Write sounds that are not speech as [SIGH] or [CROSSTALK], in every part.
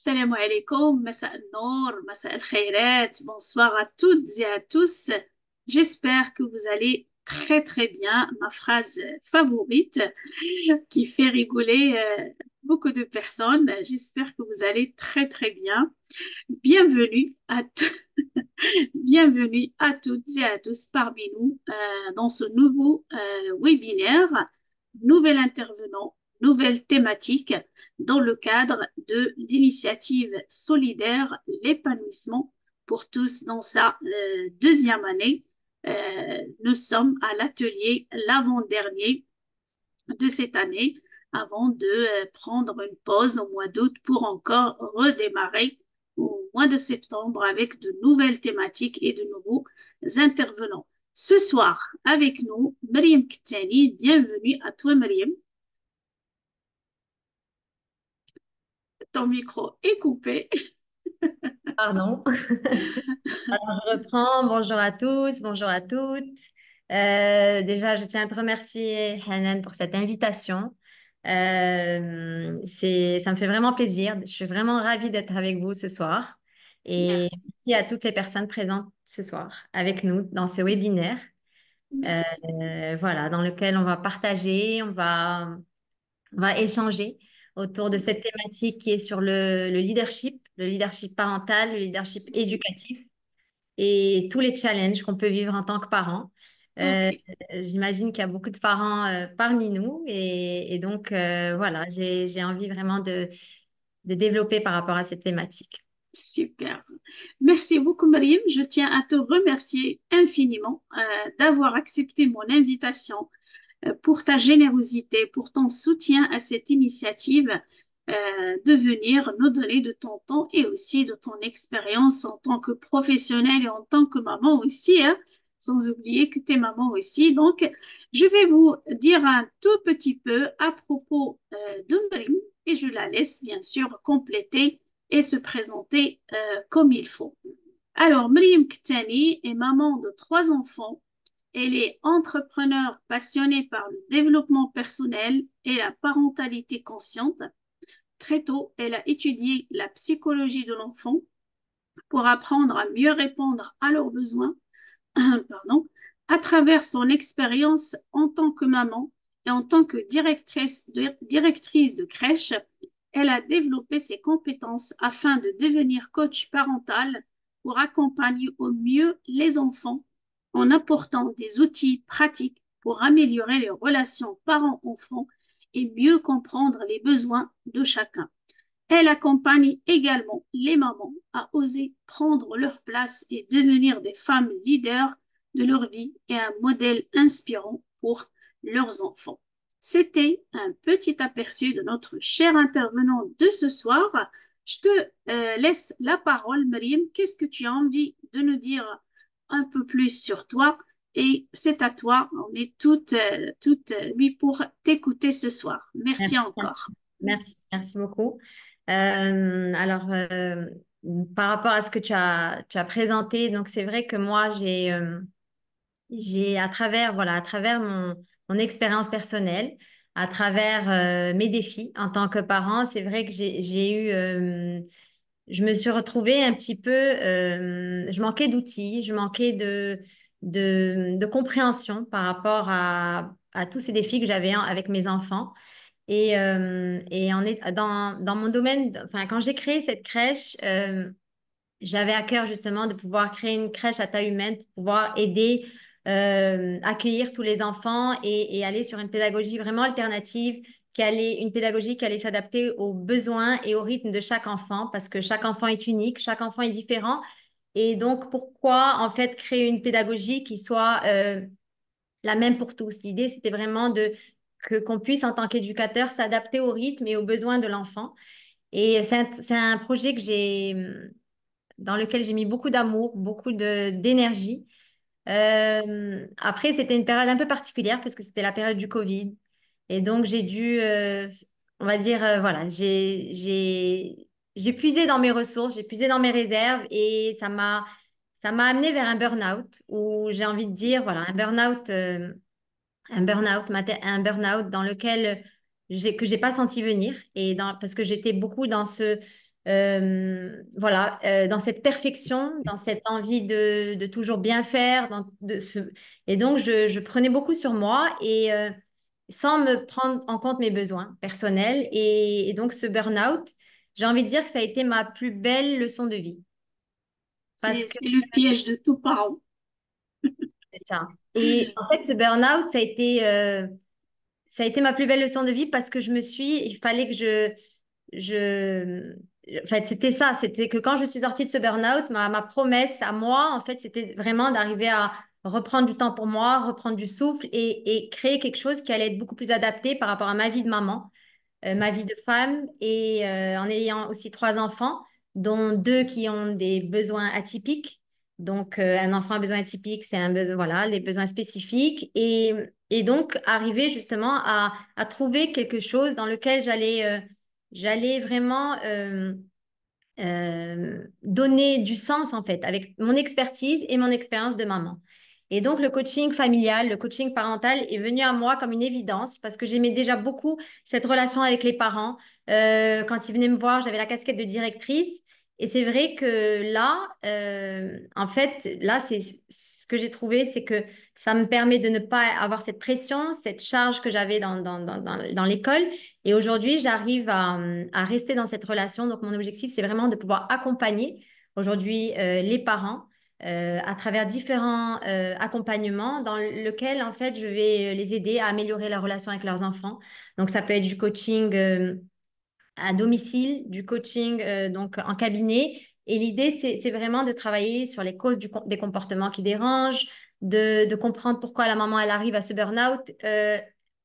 Salam alaikum, bonsoir à toutes et à tous. J'espère que vous allez très très bien. Ma phrase favorite qui fait rigoler euh, beaucoup de personnes. J'espère que vous allez très très bien. Bienvenue à [LAUGHS] Bienvenue à toutes et à tous parmi nous euh, dans ce nouveau euh, webinaire. Nouvel intervenant nouvelles thématiques dans le cadre de l'initiative solidaire L'épanouissement pour tous dans sa euh, deuxième année. Euh, nous sommes à l'atelier l'avant-dernier de cette année avant de euh, prendre une pause au mois d'août pour encore redémarrer au mois de septembre avec de nouvelles thématiques et de nouveaux intervenants. Ce soir, avec nous, Mariam Kitani, bienvenue à toi Mariam. ton micro est coupé. Pardon. [LAUGHS] Alors, je reprends. Bonjour à tous, bonjour à toutes. Euh, déjà, je tiens à te remercier, Hanan, pour cette invitation. Euh, ça me fait vraiment plaisir. Je suis vraiment ravie d'être avec vous ce soir. Et merci. à toutes les personnes présentes ce soir avec nous dans ce webinaire. Euh, voilà, dans lequel on va partager, on va, on va échanger autour de cette thématique qui est sur le, leadership, le leadership parental, le leadership éducatif et tous les challenges qu'on peut vivre en tant que parent. Euh, j'imagine qu'il y a beaucoup de parents euh, parmi nous et, donc euh, voilà, j'ai envie vraiment de, de développer par rapport à cette thématique. Super. Merci beaucoup, Mariam. Je tiens à te remercier infiniment d'avoir accepté mon invitation euh, pour ta générosité, pour ton soutien à cette initiative euh, de venir nous donner de ton temps et aussi de ton expérience en tant que professionnelle et en tant que maman aussi, hein, sans oublier que tu es maman aussi. Donc, je vais vous dire un tout petit peu à propos euh, de Mrim et je la laisse bien sûr compléter et se présenter comme il faut. Alors, Mrim Ktani est maman de trois enfants elle est entrepreneure passionnée par le développement personnel et la parentalité consciente. Très tôt, elle a étudié la psychologie de l'enfant pour apprendre à mieux répondre à leurs besoins [CLEARS THROAT] à travers son expérience en tant que maman et en tant que directrice de, directrice de crèche. Elle a développé ses compétences afin de devenir coach parental pour accompagner au mieux les enfants en apportant des outils pratiques pour améliorer les relations parents-enfants et mieux comprendre les besoins de chacun. Elle accompagne également les mamans à oser prendre leur place et devenir des femmes leaders de leur vie et un modèle inspirant pour leurs enfants. C'était un petit aperçu de notre cher intervenant de ce soir. Je te euh, laisse la parole, Marim. Qu'est-ce que tu as envie de nous dire un peu plus sur toi et c'est à toi. On est toutes, euh, toutes lui euh, pour t'écouter ce soir. Merci, encore. Merci, merci beaucoup. Euh, alors, par rapport à ce que tu as, tu as présenté, donc c'est vrai que moi, j'ai, à travers, voilà, à travers mon, expérience personnelle, à travers mes défis en tant que parent, c'est vrai que j'ai, j'ai eu je me suis retrouvée un petit peu, euh, je manquais d'outils, je manquais de, compréhension par rapport à, tous ces défis que j'avais avec mes enfants. Et, euh, est dans, mon domaine, enfin, quand j'ai créé cette crèche, euh, j'avais à cœur justement de pouvoir créer une crèche à taille humaine pour pouvoir aider, accueillir tous les enfants et, aller sur une pédagogie vraiment alternative allait, une pédagogie qui allait s'adapter aux besoins et au rythme de chaque enfant, parce que chaque enfant est unique, chaque enfant est différent. Et donc, pourquoi en fait créer une pédagogie qui soit euh, la même pour tous L'idée, c'était vraiment de que qu'on puisse en tant qu'éducateur s'adapter au rythme et aux besoins de l'enfant. Et c'est un, un, projet que j'ai dans lequel j'ai mis beaucoup d'amour, beaucoup d'énergie. Euh, après, c'était une période un peu particulière parce que c'était la période du Covid. Et donc, j'ai dû, euh, on va dire, euh, voilà, j'ai puisé dans mes ressources, j'ai puisé dans mes réserves et ça m'a amené vers un burn-out où j'ai envie de dire, voilà, un burn-out euh, un burn-out un burn dans lequel j'ai que j'ai pas senti venir et dans, parce que j'étais beaucoup dans ce voilà dans cette perfection dans cette envie de, de toujours bien faire de et donc je, je, prenais beaucoup sur moi et sans me prendre en compte mes besoins personnels. Et, donc, ce burn-out, j'ai envie de dire que ça a été ma plus belle leçon de vie. Parce c'est, que... le piège de tout parent. [LAUGHS] c'est ça. Et en fait, ce burn-out, ça a été... Euh, ça a été ma plus belle leçon de vie parce que je me suis, il fallait que je, je, en fait, c'était ça, c'était que quand je suis sortie de ce burn-out, ma promesse à moi, en fait, c'était vraiment d'arriver à, reprendre du temps pour moi, reprendre du souffle et, créer quelque chose qui allait être beaucoup plus adapté par rapport à ma vie de maman, euh, ma vie de femme et euh, en ayant aussi trois enfants, dont deux qui ont des besoins atypiques. Donc, euh, un enfant a besoin atypique, c'est un besoin, voilà, des besoins spécifiques. Et, donc, arriver justement à, à, trouver quelque chose dans lequel j'allais, j'allais vraiment donner du sens, en fait, avec mon expertise et mon expérience de maman. Et donc, le coaching familial, le coaching parental est venu à moi comme une évidence parce que j'aimais déjà beaucoup cette relation avec les parents. Euh, quand ils venaient me voir, j'avais la casquette de directrice. Et c'est vrai que là, euh, en fait, là, c'est ce que j'ai trouvé, c'est que ça me permet de ne pas avoir cette pression, cette charge que j'avais dans, l'école. Et aujourd'hui, j'arrive à, rester dans cette relation. Donc, mon objectif, c'est vraiment de pouvoir accompagner aujourd'hui euh, les parents euh, à travers différents euh, accompagnements dans lesquels en fait je vais euh, les aider à améliorer la relation avec leurs enfants. Donc ça peut être du coaching à domicile, du coaching donc en cabinet. Et l'idée c'est vraiment de travailler sur les causes des comportements qui dérangent, de, comprendre pourquoi la maman elle arrive à ce burn-out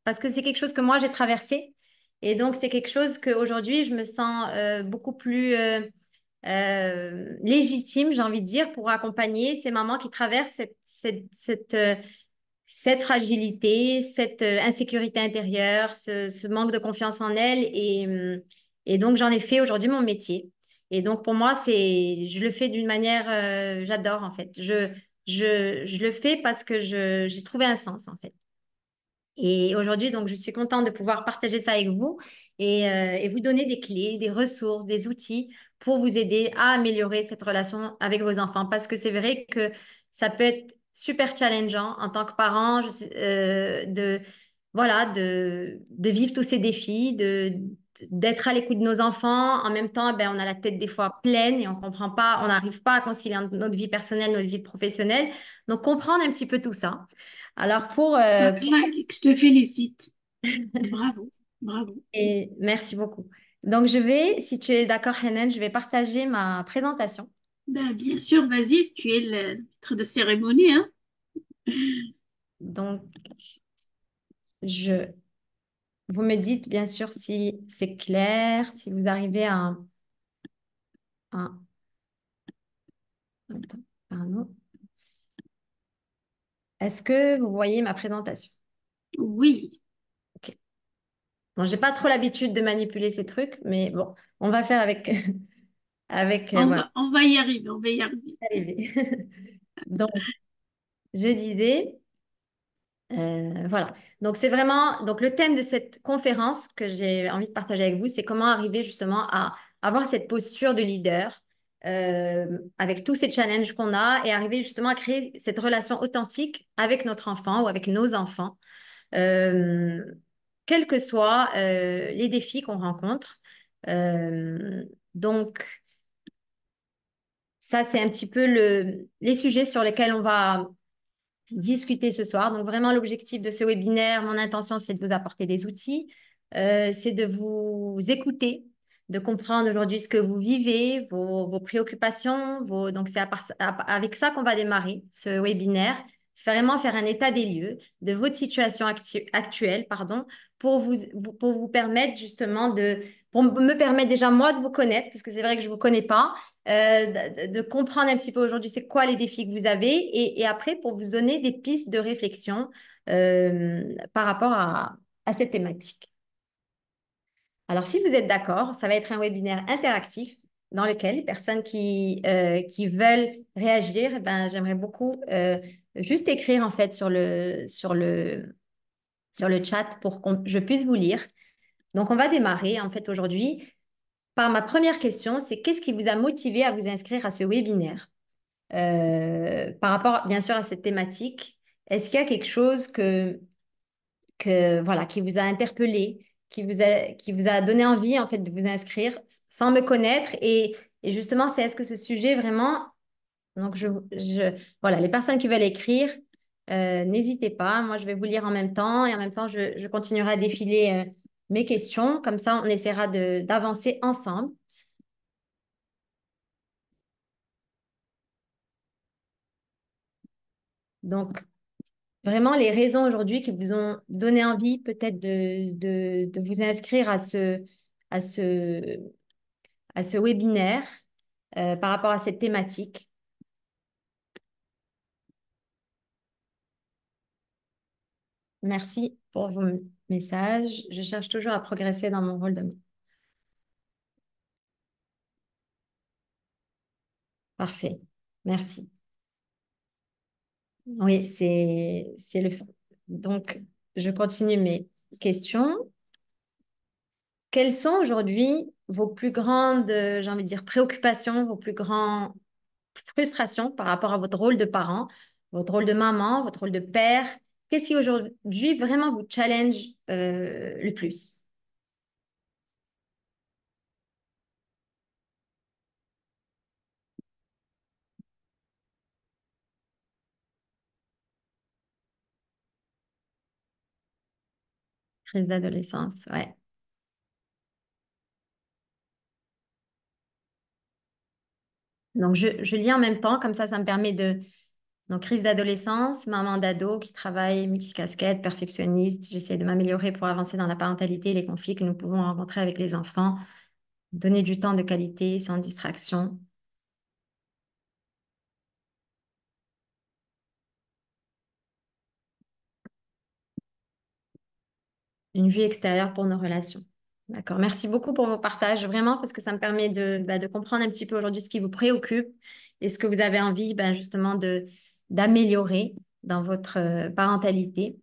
parce que c'est quelque chose que moi j'ai traversé. Et donc c'est quelque chose qu'aujourd'hui je me sens beaucoup plus euh, légitime, j'ai envie de dire, pour accompagner ces mamans qui traversent cette, cette, cette, euh, cette fragilité, cette euh, insécurité intérieure, ce, ce, manque de confiance en elles. Et, et donc, j'en ai fait aujourd'hui mon métier. Et donc, pour moi, c'est, je le fais d'une manière, j'adore en fait. Je, je, je, le fais parce que j'ai trouvé un sens en fait. Et aujourd'hui, donc, je suis contente de pouvoir partager ça avec vous et, et vous donner des clés, des ressources, des outils pour vous aider à améliorer cette relation avec vos enfants. Parce que c'est vrai que ça peut être super challengeant en tant que parent euh, de, voilà, de, de, vivre tous ces défis, de d'être à l'écoute de nos enfants. En même temps, ben, on a la tête des fois pleine et on comprend pas, on n'arrive pas à concilier notre vie personnelle, notre vie professionnelle. Donc, comprendre un petit peu tout ça. Alors, pour... Euh, je te félicite. [LAUGHS] bravo, bravo. Et merci beaucoup. Donc, je vais, si tu es d'accord, Helen, je vais partager ma présentation. Ben, bien sûr, vas-y, tu es le maître de cérémonie. Hein Donc, je... vous me dites bien sûr si c'est clair, si vous arrivez à... à... Attends, Est-ce que vous voyez ma présentation? Oui. Bon, j'ai pas trop l'habitude de manipuler ces trucs, mais bon, on va faire avec. [LAUGHS] avec euh, on, va, y arriver, on va y arriver. [LAUGHS] Donc, je disais, euh, voilà. Donc, c'est vraiment. Donc, le thème de cette conférence que j'ai envie de partager avec vous, c'est comment arriver justement à avoir cette posture de leader. Euh, avec tous ces challenges qu'on a et arriver justement à créer cette relation authentique avec notre enfant ou avec nos enfants quels que soient euh, les défis qu'on rencontre. Euh, donc, ça, c'est un petit peu les sujets sur lesquels on va discuter ce soir. Donc, vraiment, l'objectif de ce webinaire, mon intention, c'est de vous apporter des outils, euh, c'est de vous écouter, de comprendre aujourd'hui ce que vous vivez, vos, préoccupations. Donc, c'est avec ça qu'on va démarrer ce webinaire vraiment faire un état des lieux de votre situation actuelle, pardon, pour vous, pour vous permettre justement de, pour me permettre déjà moi de vous connaître, parce que c'est vrai que je ne vous connais pas, euh, de, comprendre un petit peu aujourd'hui c'est quoi les défis que vous avez, et, après pour vous donner des pistes de réflexion euh, par rapport à cette thématique. Alors si vous êtes d'accord, ça va être un webinaire interactif dans lequel les personnes qui, euh, qui veulent réagir, eh ben, j'aimerais beaucoup euh, juste écrire en fait sur le, sur le, sur le chat pour que je puisse vous lire. Donc, on va démarrer en fait aujourd'hui par ma première question, c'est qu'est-ce qui vous a motivé à vous inscrire à ce webinaire euh, par rapport bien sûr à cette thématique Est-ce qu'il y a quelque chose que, que, voilà, qui vous a interpellé qui vous a, qui vous a donné envie en fait de vous inscrire sans me connaître et, justement c'est est-ce que ce sujet vraiment donc je, voilà les personnes qui veulent écrire euh, n'hésitez pas moi je vais vous lire en même temps et en même temps je, je continuerai à défiler euh, mes questions comme ça on essaiera d'avancer ensemble donc vraiment les raisons aujourd'hui qui vous ont donné envie peut-être de, vous inscrire à ce, à ce, à ce webinaire euh, par rapport à cette thématique. Merci pour vos messages. Je cherche toujours à progresser dans mon rôle de Parfait. Merci. Oui, c'est le. Donc, je continue mes questions. Quelles sont aujourd'hui vos plus grandes, euh, j'ai envie de dire, préoccupations, vos plus grandes frustrations par rapport à votre rôle de parent, votre rôle de maman, votre rôle de père Qu'est-ce qui aujourd'hui vraiment vous challenge euh, le plus Crise d'adolescence, ouais. Donc, je, je lis en même temps, comme ça, ça me permet de. Donc, crise d'adolescence, maman d'ado qui travaille, multicasquette, perfectionniste. J'essaie de m'améliorer pour avancer dans la parentalité les conflits que nous pouvons rencontrer avec les enfants. Donner du temps de qualité sans distraction. une vue extérieure pour nos relations. D'accord. Merci beaucoup pour vos partages, vraiment, parce que ça me permet de, bah, comprendre un petit peu aujourd'hui ce qui vous préoccupe et ce que vous avez envie bah, justement de, d'améliorer dans votre euh, parentalité.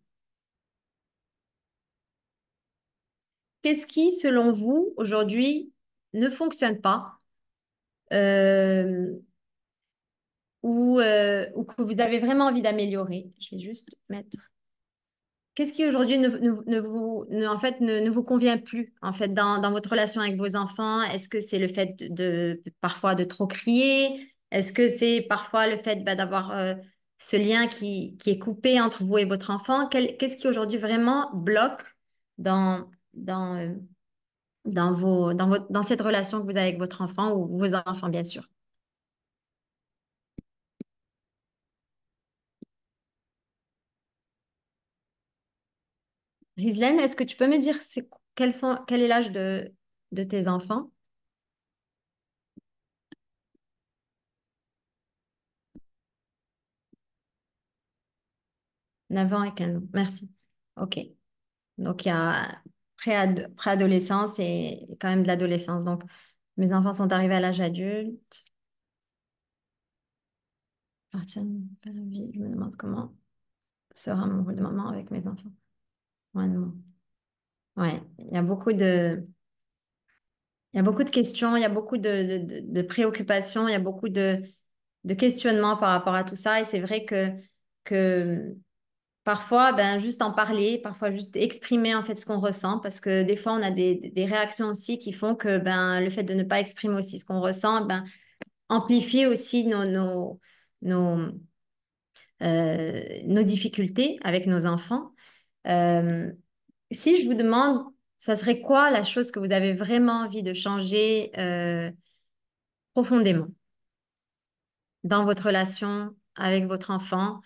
Qu'est-ce qui, selon vous, aujourd'hui, ne fonctionne pas euh, ou, euh, ou que vous avez vraiment envie d'améliorer Je vais juste mettre Qu'est-ce qui aujourd'hui ne, vous, en fait, ne, vous convient plus en fait dans, votre relation avec vos enfants Est-ce que c'est le fait de, parfois de trop crier Est-ce que c'est parfois le fait bah, d'avoir euh, ce lien qui, qui, est coupé entre vous et votre enfant Qu'est-ce qui aujourd'hui vraiment bloque dans, dans, euh, dans, vos, dans, votre, dans cette relation que vous avez avec votre enfant ou vos enfants bien sûr Rislaine, est-ce que tu peux me dire quel est l'âge de, tes enfants « 9 ans et 15 ans. Merci. OK. Donc, il y a préadolescence et quand même de l'adolescence. Donc, mes enfants sont arrivés à l'âge adulte. je me demande comment sera mon rôle de maman avec mes enfants. Oui, Ouais, il y a beaucoup de, il y a beaucoup de questions, il y a beaucoup de, préoccupations, il y a beaucoup de, questionnements par rapport à tout ça. Et c'est vrai que, que parfois, ben, juste en parler, parfois juste exprimer en fait ce qu'on ressent, parce que des fois, on a des, réactions aussi qui font que ben, le fait de ne pas exprimer aussi ce qu'on ressent ben, amplifie aussi nos, nos euh, difficultés avec nos enfants. Euh, si je vous demande, ça serait quoi la chose que vous avez vraiment envie de changer euh, profondément dans votre relation avec votre enfant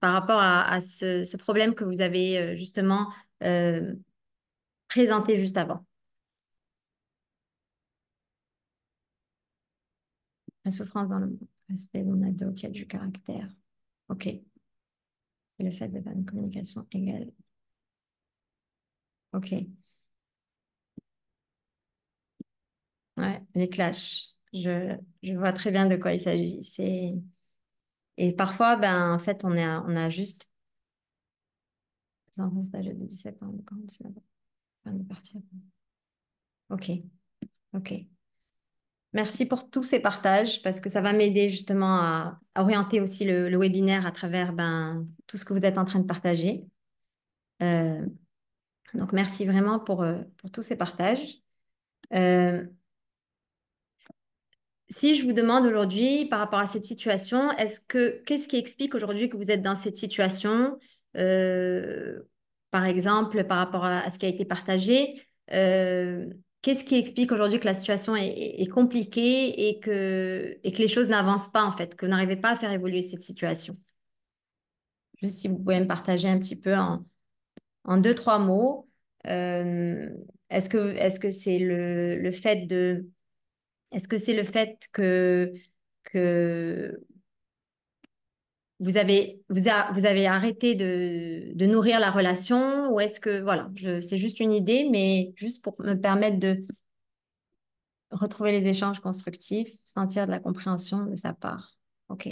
par rapport à, ce, problème que vous avez euh, justement présenté juste avant La souffrance dans le respect l'aspect ado qui a du caractère. OK le fait d'avoir une communication égale. OK. Ouais, les clashs. Je, vois très bien de quoi il s'agit. Et parfois, ben, en fait, on, est on a juste. Les enfants âgés de 17 ans, Ok, ok. Merci pour tous ces partages parce que ça va m'aider justement à, orienter aussi le, webinaire à travers ben, tout ce que vous êtes en train de partager. Euh, donc merci vraiment pour, euh, pour tous ces partages. Euh, si je vous demande aujourd'hui par rapport à cette situation, est-ce que qu'est-ce qui explique aujourd'hui que vous êtes dans cette situation Par exemple, par rapport à, ce qui a été partagé, Qu'est-ce qui explique aujourd'hui que la situation est, compliquée et que, les choses n'avancent pas, en fait, que vous n'arrivez pas à faire évoluer cette situation Juste si vous pouvez me partager un petit peu en, deux, trois mots. Euh, est-ce que c'est le, fait de... Est-ce que c'est le fait que, que vous avez, vous, avez arrêté de, nourrir la relation ou est-ce que, voilà, c'est juste une idée, mais juste pour me permettre de retrouver les échanges constructifs, sentir de la compréhension de sa part. OK.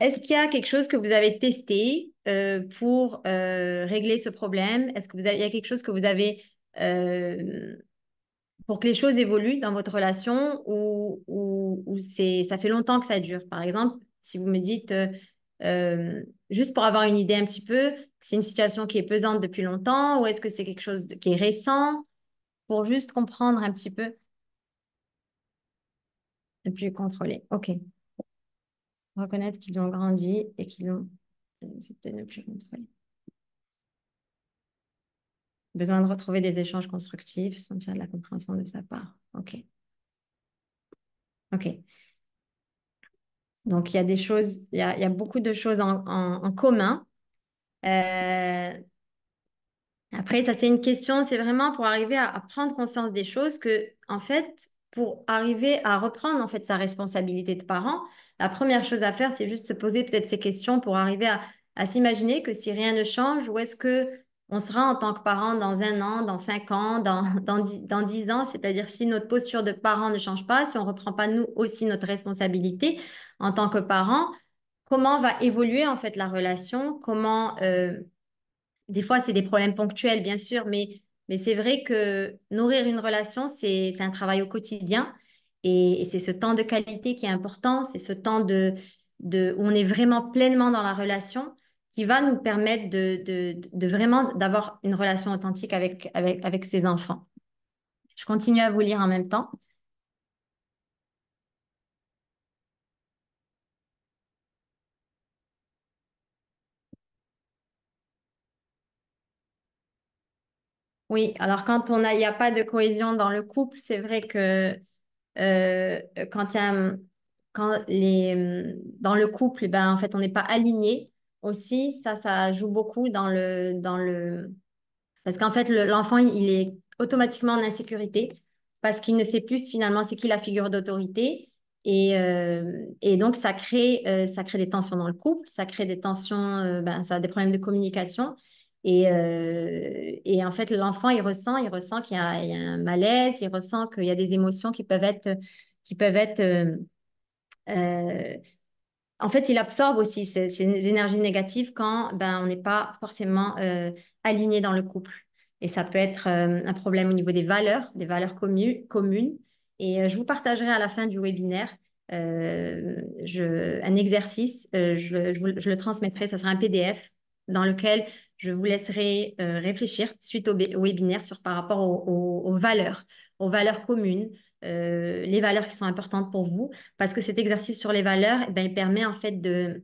Est-ce qu'il y a quelque chose que vous avez testé euh, pour euh, régler ce problème Est-ce qu'il y a quelque chose que vous avez euh, pour que les choses évoluent dans votre relation ou, ou, c'est, ça fait longtemps que ça dure. Par exemple, si vous me dites, euh, euh, juste pour avoir une idée un petit peu, c'est une situation qui est pesante depuis longtemps ou est-ce que c'est quelque chose qui est récent pour juste comprendre un petit peu Ne plus contrôler. OK. Reconnaître qu'ils ont grandi et qu'ils ont... Euh, c'est peut-être ne plus contrôler. Besoin de retrouver des échanges constructifs, sentir de la compréhension de sa part. OK. OK. Donc, il y a des choses, il y a, beaucoup de choses en, commun. Euh, après, ça, c'est une question, c'est vraiment pour arriver à, prendre conscience des choses que, en fait, pour arriver à reprendre en fait sa responsabilité de parent, la première chose à faire, c'est juste se poser peut-être ces questions pour arriver à, à s'imaginer que si rien ne change, où est-ce que on sera en tant que parent dans un an, dans cinq ans, dans, [LAUGHS] dans, dix, ans. C'est-à-dire si notre posture de parent ne change pas, si on ne reprend pas nous aussi notre responsabilité en tant que parent, comment va évoluer en fait la relation Comment euh, des fois c'est des problèmes ponctuels bien sûr, mais mais c'est vrai que nourrir une relation c'est un travail au quotidien et, c'est ce temps de qualité qui est important, c'est ce temps de, de où on est vraiment pleinement dans la relation qui va nous permettre de, vraiment d'avoir une relation authentique avec, avec, avec ses enfants. Je continue à vous lire en même temps. Oui, alors quand il n'y a pas de cohésion dans le couple, c'est vrai que euh, quand, y a, quand les, dans le couple, ben, en fait, on n'est pas aligné, aussi, ça, ça joue beaucoup dans le. Dans le... Parce qu'en fait, l'enfant, il est automatiquement en insécurité parce qu'il ne sait plus finalement c'est qui la figure d'autorité. Et, euh, donc, ça crée, euh, ça crée des tensions dans le couple, ça crée des tensions, euh, ben, ça a des problèmes de communication. Et, en fait, l'enfant, il ressent, il ressent qu'il y, a un malaise, il ressent qu'il y a des émotions qui peuvent être, qui peuvent être en fait, il absorbe aussi ces, énergies négatives quand ben, on n'est pas forcément euh, aligné dans le couple. Et ça peut être euh, un problème au niveau des valeurs, des valeurs communes. Et euh, je vous partagerai à la fin du webinaire un exercice, je, le transmettrai, ça sera un PDF dans lequel je vous laisserai réfléchir suite au, webinaire sur, par rapport aux valeurs, aux valeurs communes, euh, les valeurs qui sont importantes pour vous, parce que cet exercice sur les valeurs, eh ben, il permet en fait de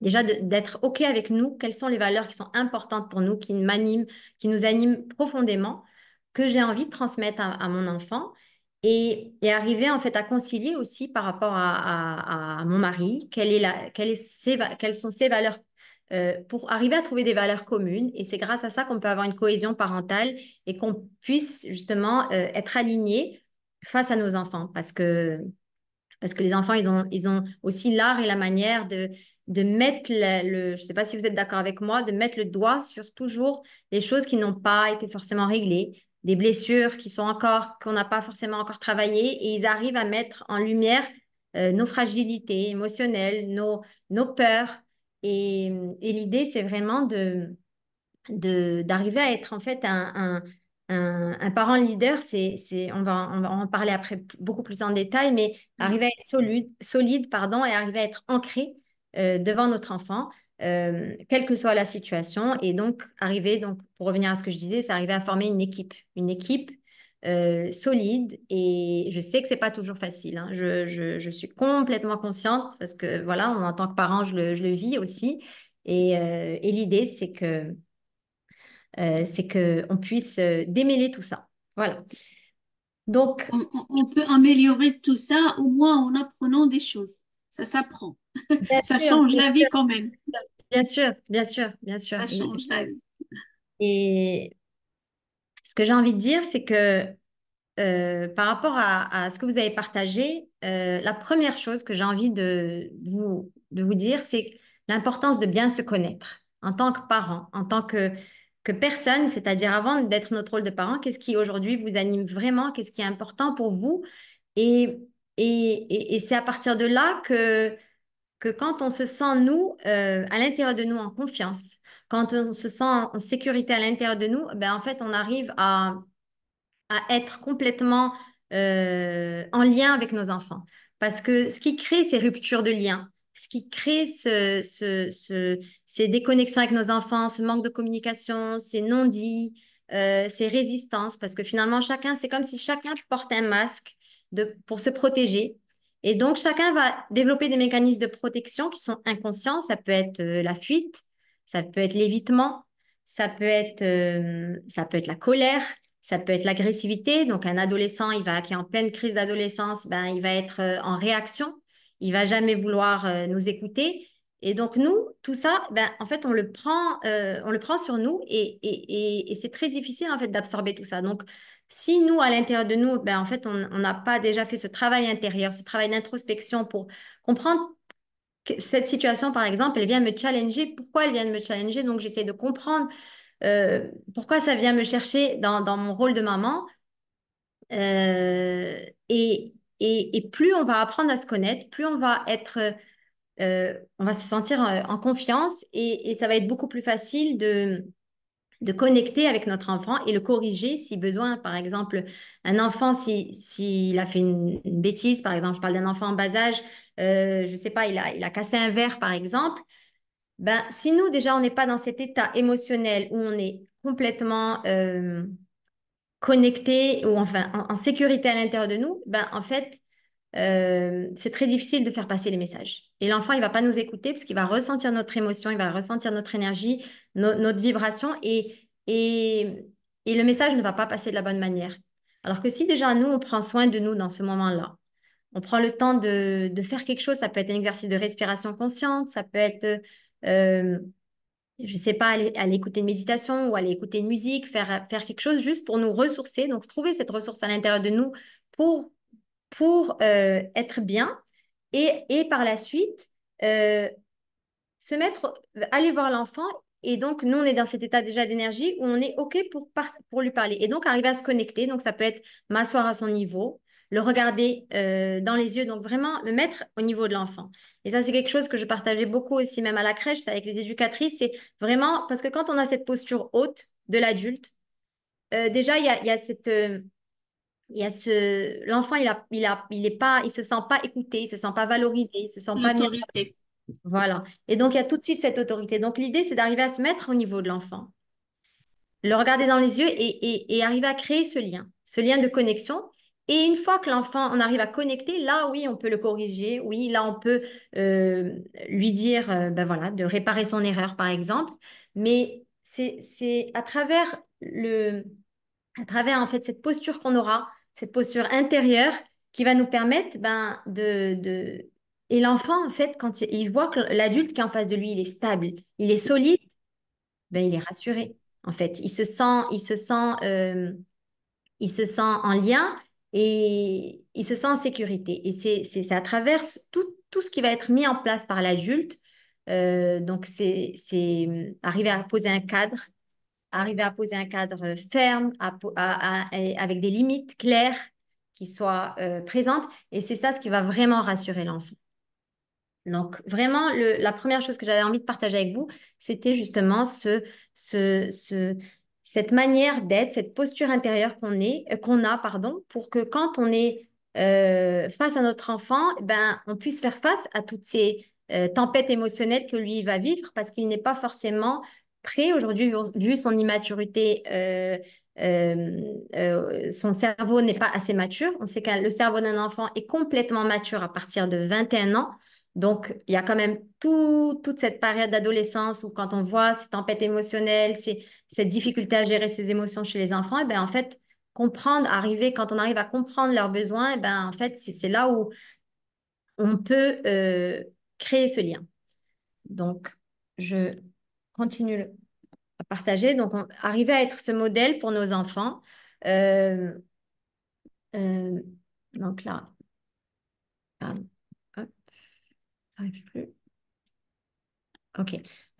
déjà d'être OK avec nous, quelles sont les valeurs qui sont importantes pour nous, qui m'animent, qui nous animent profondément, que j'ai envie de transmettre à, mon enfant. Et, et, arriver en fait à concilier aussi par rapport à, mon mari, quelle est quelles sont ses valeurs euh, pour arriver à trouver des valeurs communes. Et c'est grâce à ça qu'on peut avoir une cohésion parentale et qu'on puisse justement euh, être aligné face à nos enfants parce que, parce que les enfants, ils ont, ils ont aussi l'art et la manière de, de mettre le, je sais pas si vous êtes d'accord avec moi, de mettre le doigt sur toujours les choses qui n'ont pas été forcément réglées, des blessures qui sont encore, qu'on n'a pas forcément encore travaillées et ils arrivent à mettre en lumière euh, nos fragilités émotionnelles, nos, nos peurs. Et, et l'idée, c'est vraiment de d'arriver à être en fait un un, parent leader, c'est, on, va, on va en parler après beaucoup plus en détail, mais mmh. arriver à être solide, solide pardon, et arriver à être ancré euh, devant notre enfant, euh, quelle que soit la situation. Et donc, arriver, donc, pour revenir à ce que je disais, c'est arriver à former une équipe, une équipe euh, solide. Et je sais que ce n'est pas toujours facile. Hein. Je, je, je, suis complètement consciente parce que, voilà, en tant que parent, je le, je le vis aussi. Et, et l'idée, c'est que euh, c'est qu'on puisse euh, démêler tout ça. Voilà. Donc. On, peut améliorer tout ça, au moins en apprenant des choses. Ça s'apprend. ça change la vie quand même. Bien sûr, bien sûr, bien sûr. Ça change et, la vie. Et ce que j'ai envie de dire, c'est que euh, par rapport à, ce que vous avez partagé, la première chose que j'ai envie de vous, de vous dire, c'est l'importance de bien se connaître en tant que parent, en tant que que personne, c'est-à-dire avant d'être notre rôle de parent, qu'est-ce qui aujourd'hui vous anime vraiment, qu'est-ce qui est important pour vous. Et, et, c'est à partir de là que, que quand on se sent, nous, euh, à l'intérieur de nous, en confiance, quand on se sent en sécurité à l'intérieur de nous, ben, en fait, on arrive à, à être complètement euh, en lien avec nos enfants. Parce que ce qui crée ces ruptures de liens, ce qui crée ce, ces déconnexions avec nos enfants, ce manque de communication, ces non-dits, euh, ces résistances, parce que finalement, chacun, c'est comme si chacun portait un masque de, pour se protéger. Et donc, chacun va développer des mécanismes de protection qui sont inconscients. Ça peut être euh, la fuite, ça peut être l'évitement, ça peut être, euh, ça peut être la colère, ça peut être l'agressivité. Donc, un adolescent il va, qui est en pleine crise d'adolescence, ben, il va être en réaction il va jamais vouloir euh, nous écouter. Et donc nous, tout ça, ben, en fait, on le prend, euh, on le prend sur nous et, et, et, c'est très difficile en fait d'absorber tout ça. Donc si nous, à l'intérieur de nous, ben, en fait, on n'a pas déjà fait ce travail intérieur, ce travail d'introspection pour comprendre que cette situation, par exemple, elle vient me challenger. Pourquoi elle vient de me challenger Donc j'essaie de comprendre euh, pourquoi ça vient me chercher dans, dans mon rôle de maman. et, et, plus on va apprendre à se connaître, plus on va être, euh, on va se sentir euh, en confiance et, ça va être beaucoup plus facile de, de connecter avec notre enfant et le corriger si besoin. Par exemple, un enfant, s'il si, s'il a fait une, bêtise, par exemple, je parle d'un enfant en bas âge, euh, je ne sais pas, il a, il a cassé un verre, par exemple. Ben, si nous, déjà, on n'est pas dans cet état émotionnel où on est complètement connectés ou enfin en, sécurité à l'intérieur de nous, ben, en fait, euh, c'est très difficile de faire passer les messages. Et l'enfant, il va pas nous écouter parce qu'il va ressentir notre émotion, il va ressentir notre énergie, notre vibration et, et, le message ne va pas passer de la bonne manière. Alors que si déjà nous, on prend soin de nous dans ce moment-là, on prend le temps de, faire quelque chose, ça peut être un exercice de respiration consciente, ça peut être euh, je ne sais pas, aller, écouter une méditation ou aller écouter une musique, faire, quelque chose juste pour nous ressourcer. Donc, trouver cette ressource à l'intérieur de nous pour, euh, être bien. Et, par la suite, euh, se mettre, aller voir l'enfant. Et donc, nous, on est dans cet état déjà d'énergie où on est OK pour, lui parler. Et donc, arriver à se connecter. Donc, ça peut être m'asseoir à son niveau, le regarder euh, dans les yeux. Donc, vraiment, me mettre au niveau de l'enfant. Et ça, c'est quelque chose que je partageais beaucoup aussi, même à la crèche, avec les éducatrices. C'est vraiment parce que quand on a cette posture haute de l'adulte, euh, déjà, il y a, cette. Euh, il y a ce l'enfant il a il est pas il se sent pas écouté il se sent pas valorisé il se sent pas Autorité. voilà et donc il y a tout de suite cette autorité donc l'idée c'est d'arriver à se mettre au niveau de l'enfant le regarder dans les yeux et, arriver à créer ce lien ce lien de connexion et une fois que l'enfant, on arrive à connecter, là, oui, on peut le corriger. Oui, là, on peut euh, lui dire, euh, ben voilà, de réparer son erreur, par exemple. Mais c'est à travers le, à travers en fait cette posture qu'on aura, cette posture intérieure, qui va nous permettre, ben, de, et l'enfant en fait quand il voit que l'adulte qui est en face de lui, il est stable, il est solide, ben il est rassuré. En fait, il se sent, il se sent, euh, il se sent en lien et il se sent en sécurité. Et c'est, ça traverse tout, tout, ce qui va être mis en place par l'adulte. Euh, donc, c'est, euh, arriver à poser un cadre, arriver à poser un cadre euh, ferme, avec des limites claires qui soient présentes. Et c'est ça ce qui va vraiment rassurer l'enfant. Donc, vraiment, la première chose que j'avais envie de partager avec vous, c'était justement ce, ce, ce, cette manière d'être, cette posture intérieure qu'on est, euh, qu'on a, pardon, pour que quand on est euh, face à notre enfant, eh ben, on puisse faire face à toutes ces euh, tempêtes émotionnelles que lui va vivre parce qu'il n'est pas forcément prêt aujourd'hui vu son immaturité. son cerveau n'est pas assez mature. On sait que le cerveau d'un enfant est complètement mature à partir de 21 ans. Donc, il y a quand même toute cette période d'adolescence où quand on voit ces tempêtes émotionnelles, ces, cette difficulté à gérer ses émotions chez les enfants, et eh bien en fait, comprendre, arriver, quand on arrive à comprendre leurs besoins, et eh ben en fait, c'est là où on peut euh, créer ce lien. Donc, je continue à partager. Donc, arriver à être ce modèle pour nos enfants. Euh, euh, donc là, pardon. Ok.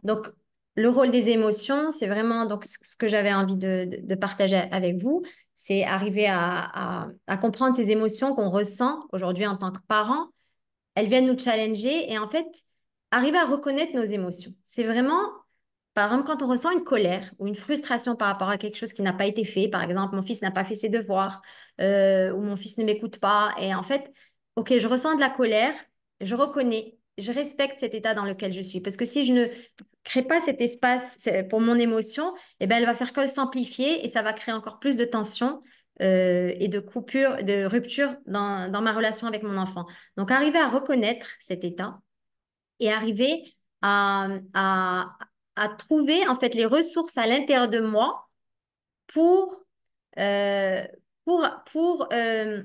Donc, le rôle des émotions, c'est vraiment donc, ce que j'avais envie de, partager avec vous. C'est arriver à, comprendre ces émotions qu'on ressent aujourd'hui en tant que parents. Elles viennent nous challenger et en fait, arriver à reconnaître nos émotions. C'est vraiment, par exemple, quand on ressent une colère ou une frustration par rapport à quelque chose qui n'a pas été fait. Par exemple, mon fils n'a pas fait ses devoirs euh, ou mon fils ne m'écoute pas. Et en fait, OK, je ressens de la colère, je reconnais je respecte cet état dans lequel je suis. Parce que si je ne crée pas cet espace pour mon émotion, et eh ben, elle va faire que s'amplifier et ça va créer encore plus de tension euh, et de coupure, de rupture dans, ma relation avec mon enfant. Donc, arriver à reconnaître cet état et arriver à, trouver en fait les ressources à l'intérieur de moi pour, euh, pour, pour euh,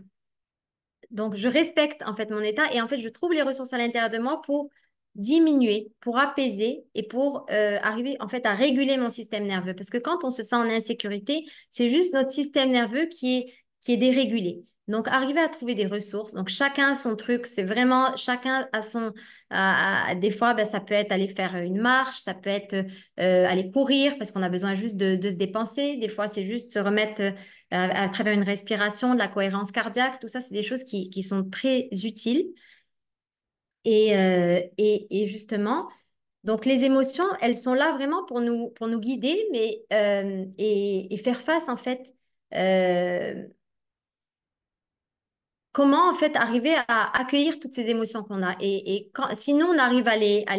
donc, je respecte en fait mon état et en fait, je trouve les ressources à l'intérieur de moi pour diminuer, pour apaiser et pour euh, arriver en fait à réguler mon système nerveux. Parce que quand on se sent en insécurité, c'est juste notre système nerveux qui qui est dérégulé. Donc, arriver à trouver des ressources. Donc, chacun son truc. C'est vraiment, chacun a son... des fois, ben, ça peut être aller faire euh, une marche, ça peut être euh, aller courir parce qu'on a besoin juste de, de, se dépenser. Des fois, c'est juste se remettre euh, à, travers une respiration, de la cohérence cardiaque. Tout ça, c'est des choses qui, qui, sont très utiles. Et, et, et, justement, donc les émotions, elles sont là vraiment pour nous, pour nous guider mais, et, et, faire face en fait comment en fait arriver à accueillir toutes ces émotions qu'on a. Et, et si nous, on arrive à les, à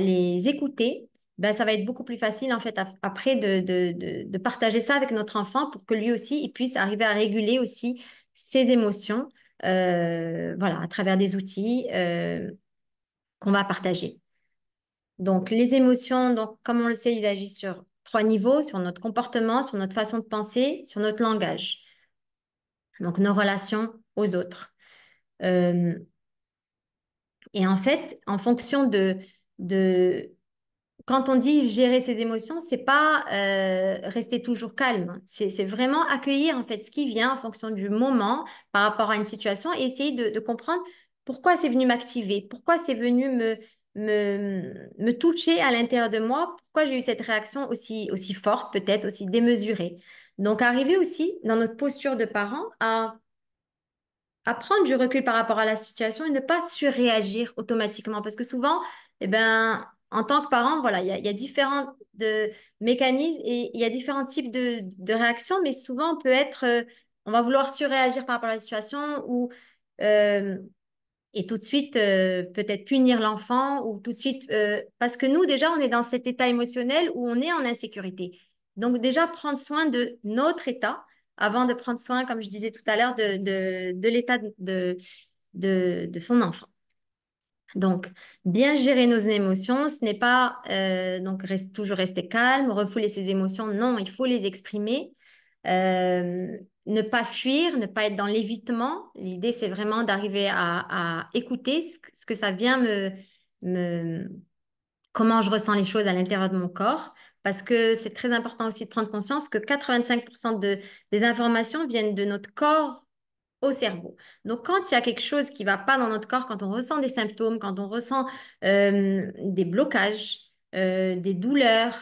les, écouter, ben, ça va être beaucoup plus facile en fait après de, partager ça avec notre enfant pour que lui aussi, il puisse arriver à réguler aussi ses émotions euh, voilà, à travers des outils euh, qu'on va partager. Donc les émotions, donc, comme on le sait, ils agissent sur trois niveaux, sur notre comportement, sur notre façon de penser, sur notre langage donc nos relations aux autres. Euh, et en fait, en fonction de, Quand on dit gérer ses émotions, c'est pas euh, rester toujours calme. C'est vraiment accueillir en fait ce qui vient en fonction du moment par rapport à une situation et essayer de, comprendre pourquoi c'est venu m'activer, pourquoi c'est venu me, me, me toucher à l'intérieur de moi, pourquoi j'ai eu cette réaction aussi, aussi forte, peut-être aussi démesurée. Donc, arriver aussi dans notre posture de parent à, prendre du recul par rapport à la situation et ne pas surréagir automatiquement. Parce que souvent, eh ben, en tant que parent, voilà, il y, a différents mécanismes et il y a différents types de, réactions, mais souvent, on peut être, euh, on va vouloir surréagir par rapport à la situation ou euh, et tout de suite euh, peut-être punir l'enfant ou tout de suite parce que nous déjà on est dans cet état émotionnel où on est en insécurité donc déjà, prendre soin de notre état avant de prendre soin, comme je disais tout à l'heure, de, l'état de, son enfant. Donc, bien gérer nos émotions, ce n'est pas euh, donc toujours rester calme, refouler ses émotions, non, il faut les exprimer. Euh, ne pas fuir, ne pas être dans l'évitement. L'idée, c'est vraiment d'arriver à, écouter ce, que ça vient me, comment je ressens les choses à l'intérieur de mon corps, parce que c'est très important aussi de prendre conscience que 85% des informations viennent de notre corps au cerveau. Donc, quand il y a quelque chose qui ne va pas dans notre corps, quand on ressent des symptômes, quand on ressent euh, des blocages, euh, des douleurs,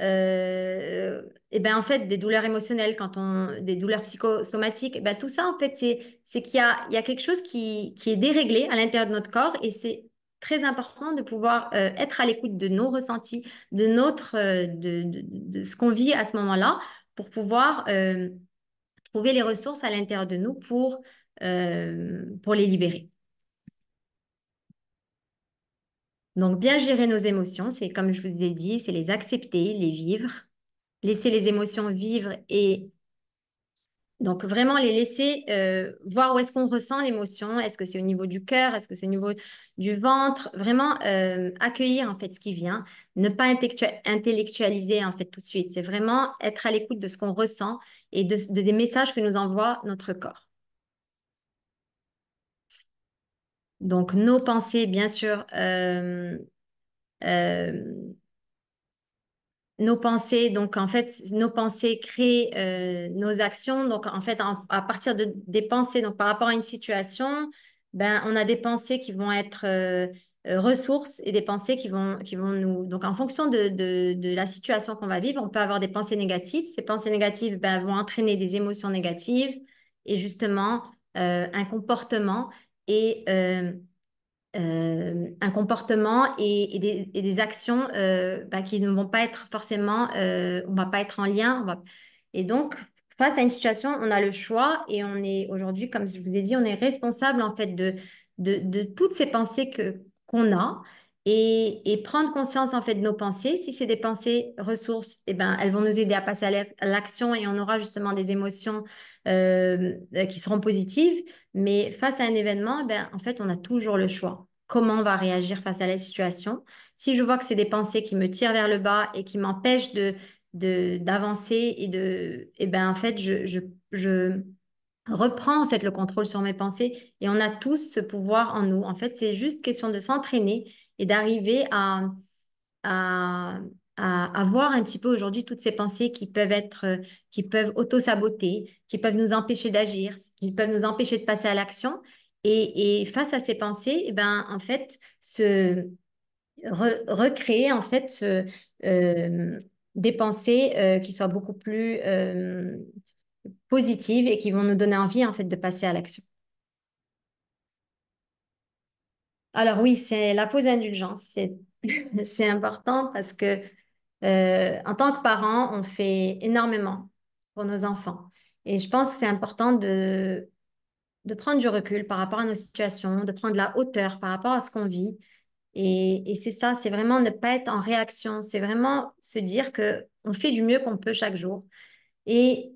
euh, et ben en fait, des douleurs émotionnelles, quand on, des douleurs psychosomatiques, ben tout ça, en fait, c'est qu'il y a, y a quelque chose qui, qui est déréglé à l'intérieur de notre corps et c'est très important de pouvoir euh, être à l'écoute de nos ressentis, de, notre, euh, de, de, ce qu'on vit à ce moment-là, pour pouvoir euh, trouver les ressources à l'intérieur de nous pour, pour les libérer. Donc, bien gérer nos émotions, c'est comme je vous ai dit, c'est les accepter, les vivre, laisser les émotions vivre et donc vraiment les laisser euh, voir où est-ce qu'on ressent l'émotion, est-ce que c'est au niveau du cœur, est-ce que c'est au niveau du ventre, vraiment euh, accueillir en fait ce qui vient, ne pas intellectualiser en fait tout de suite, c'est vraiment être à l'écoute de ce qu'on ressent et de, des messages que nous envoie notre corps. Donc nos pensées bien sûr euh, nos pensées. Donc, en fait, nos pensées créent euh, nos actions. Donc, en fait, à partir de, des pensées, donc par rapport à une situation, ben, on a des pensées qui vont être euh, euh, ressources et des pensées qui vont, qui vont nous... Donc, en fonction de, de, la situation qu'on va vivre, on peut avoir des pensées négatives. Ces pensées négatives ben, vont entraîner des émotions négatives et justement un comportement. Et euh, un comportement et, des, actions euh, bah, qui ne vont pas être forcément, euh, on va pas être en lien. Et donc, face à une situation, on a le choix et on est aujourd'hui, comme je vous ai dit, on est responsable en fait de, toutes ces pensées qu'on a et, prendre conscience en fait de nos pensées. Si c'est des pensées ressources, eh ben, elles vont nous aider à passer à l'action et on aura justement des émotions euh, qui seront positives. Mais face à un événement, eh ben, en fait, on a toujours le choix. Comment on va réagir face à la situation Si je vois que c'est des pensées qui me tirent vers le bas et qui m'empêchent de d'avancer et de eh ben en fait je, je, je en fait le contrôle sur mes pensées et on a tous ce pouvoir en nous. En fait, c'est juste question de s'entraîner et d'arriver à, à, voir un petit peu aujourd'hui toutes ces pensées qui peuvent être, euh, qui peuvent auto-saboter, qui peuvent nous empêcher d'agir, qui peuvent nous empêcher de passer à l'action. Et, face à ces pensées, et eh ben, en fait, se recréer en fait euh, des pensées euh, qui soient beaucoup plus positives et qui vont nous donner envie en fait de passer à l'action. Alors oui, c'est la pause indulgence. C'est [LAUGHS] important parce que euh, en tant que parents, on fait énormément pour nos enfants. Et je pense que c'est important de, de prendre du recul par rapport à nos situations, de prendre la hauteur par rapport à ce qu'on vit. Et, et c'est ça, c'est vraiment ne pas être en réaction, c'est vraiment se dire que on fait du mieux qu'on peut chaque jour. Et,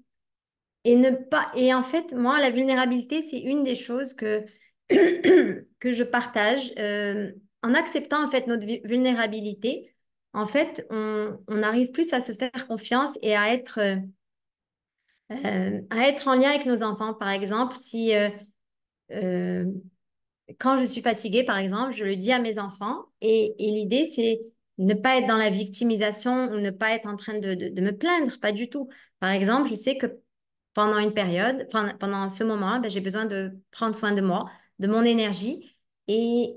et ne pas et en fait, moi, la vulnérabilité, c'est une des choses que [COUGHS] que je partage. Euh, en acceptant en fait notre vulnérabilité, en fait, on, arrive plus à se faire confiance et à être, euh, euh, à être en lien avec nos enfants. Par exemple, si quand je suis fatiguée, par exemple, je le dis à mes enfants et, l'idée, c'est ne pas être dans la victimisation ou ne pas être en train de, de, me plaindre, pas du tout. Par exemple, je sais que pendant une période, pendant ce moment, ben, j'ai besoin de prendre soin de moi, de mon énergie et,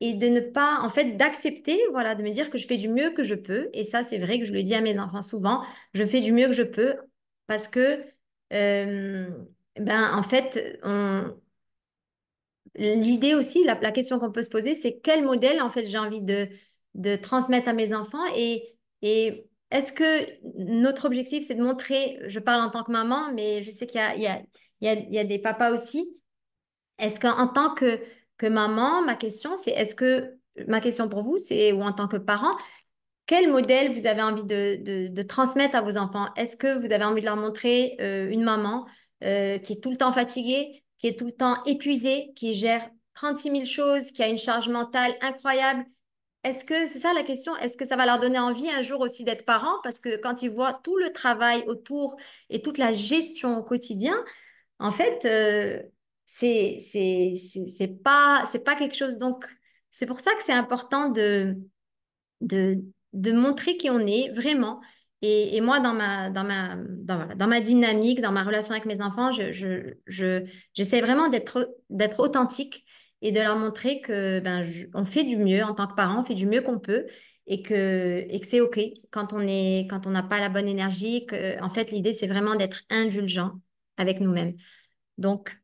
et de ne pas, en fait, d'accepter, voilà, de me dire que je fais du mieux que je peux. Et ça, c'est vrai que je le dis à mes enfants souvent, je fais du mieux que je peux parce que, euh, ben, en fait, on... l'idée aussi, la, question qu'on peut se poser, c'est quel modèle, en fait, j'ai envie de, de transmettre à mes enfants et, et est-ce que notre objectif, c'est de montrer, je parle en tant que maman, mais je sais qu'il y a, il y a, il y a des papas aussi, est-ce qu'en tant que, que maman, ma question, c'est est-ce que, ma question pour vous, c'est, ou en tant que parent, quel modèle vous avez envie de, transmettre à vos enfants Est-ce que vous avez envie de leur montrer euh, une maman euh, qui est tout le temps fatiguée, qui est tout le temps épuisée, qui gère 36 000 choses, qui a une charge mentale incroyable est-ce que c'est ça la question Est-ce que ça va leur donner envie un jour aussi d'être parent Parce que quand ils voient tout le travail autour et toute la gestion au quotidien, en fait, euh, c'est c'est pas c'est pas quelque chose donc c'est pour ça que c'est important de, de montrer qui on est vraiment et, moi dans ma dans ma dans, ma dynamique dans ma relation avec mes enfants je j'essaie vraiment d'être d'être authentique et de leur montrer que ben on fait du mieux en tant que parent on fait du mieux qu'on peut et que, et que c'est OK quand on est quand on n'a pas la bonne énergie. Que, en fait, l'idée, c'est vraiment d'être indulgent avec nous-mêmes. Donc,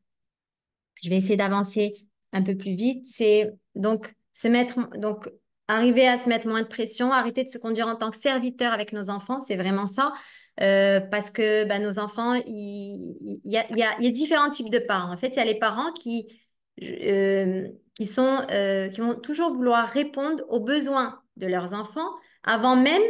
je vais essayer d'avancer un peu plus vite. C'est donc se mettre, donc arriver à se mettre moins de pression, arrêter de se conduire en tant que serviteur avec nos enfants, c'est vraiment ça. Euh, parce que bah, nos enfants, il y, a, différents types de parents. En fait, il y a les parents qui, euh, qui, sont, euh, qui vont toujours vouloir répondre aux besoins de leurs enfants avant même,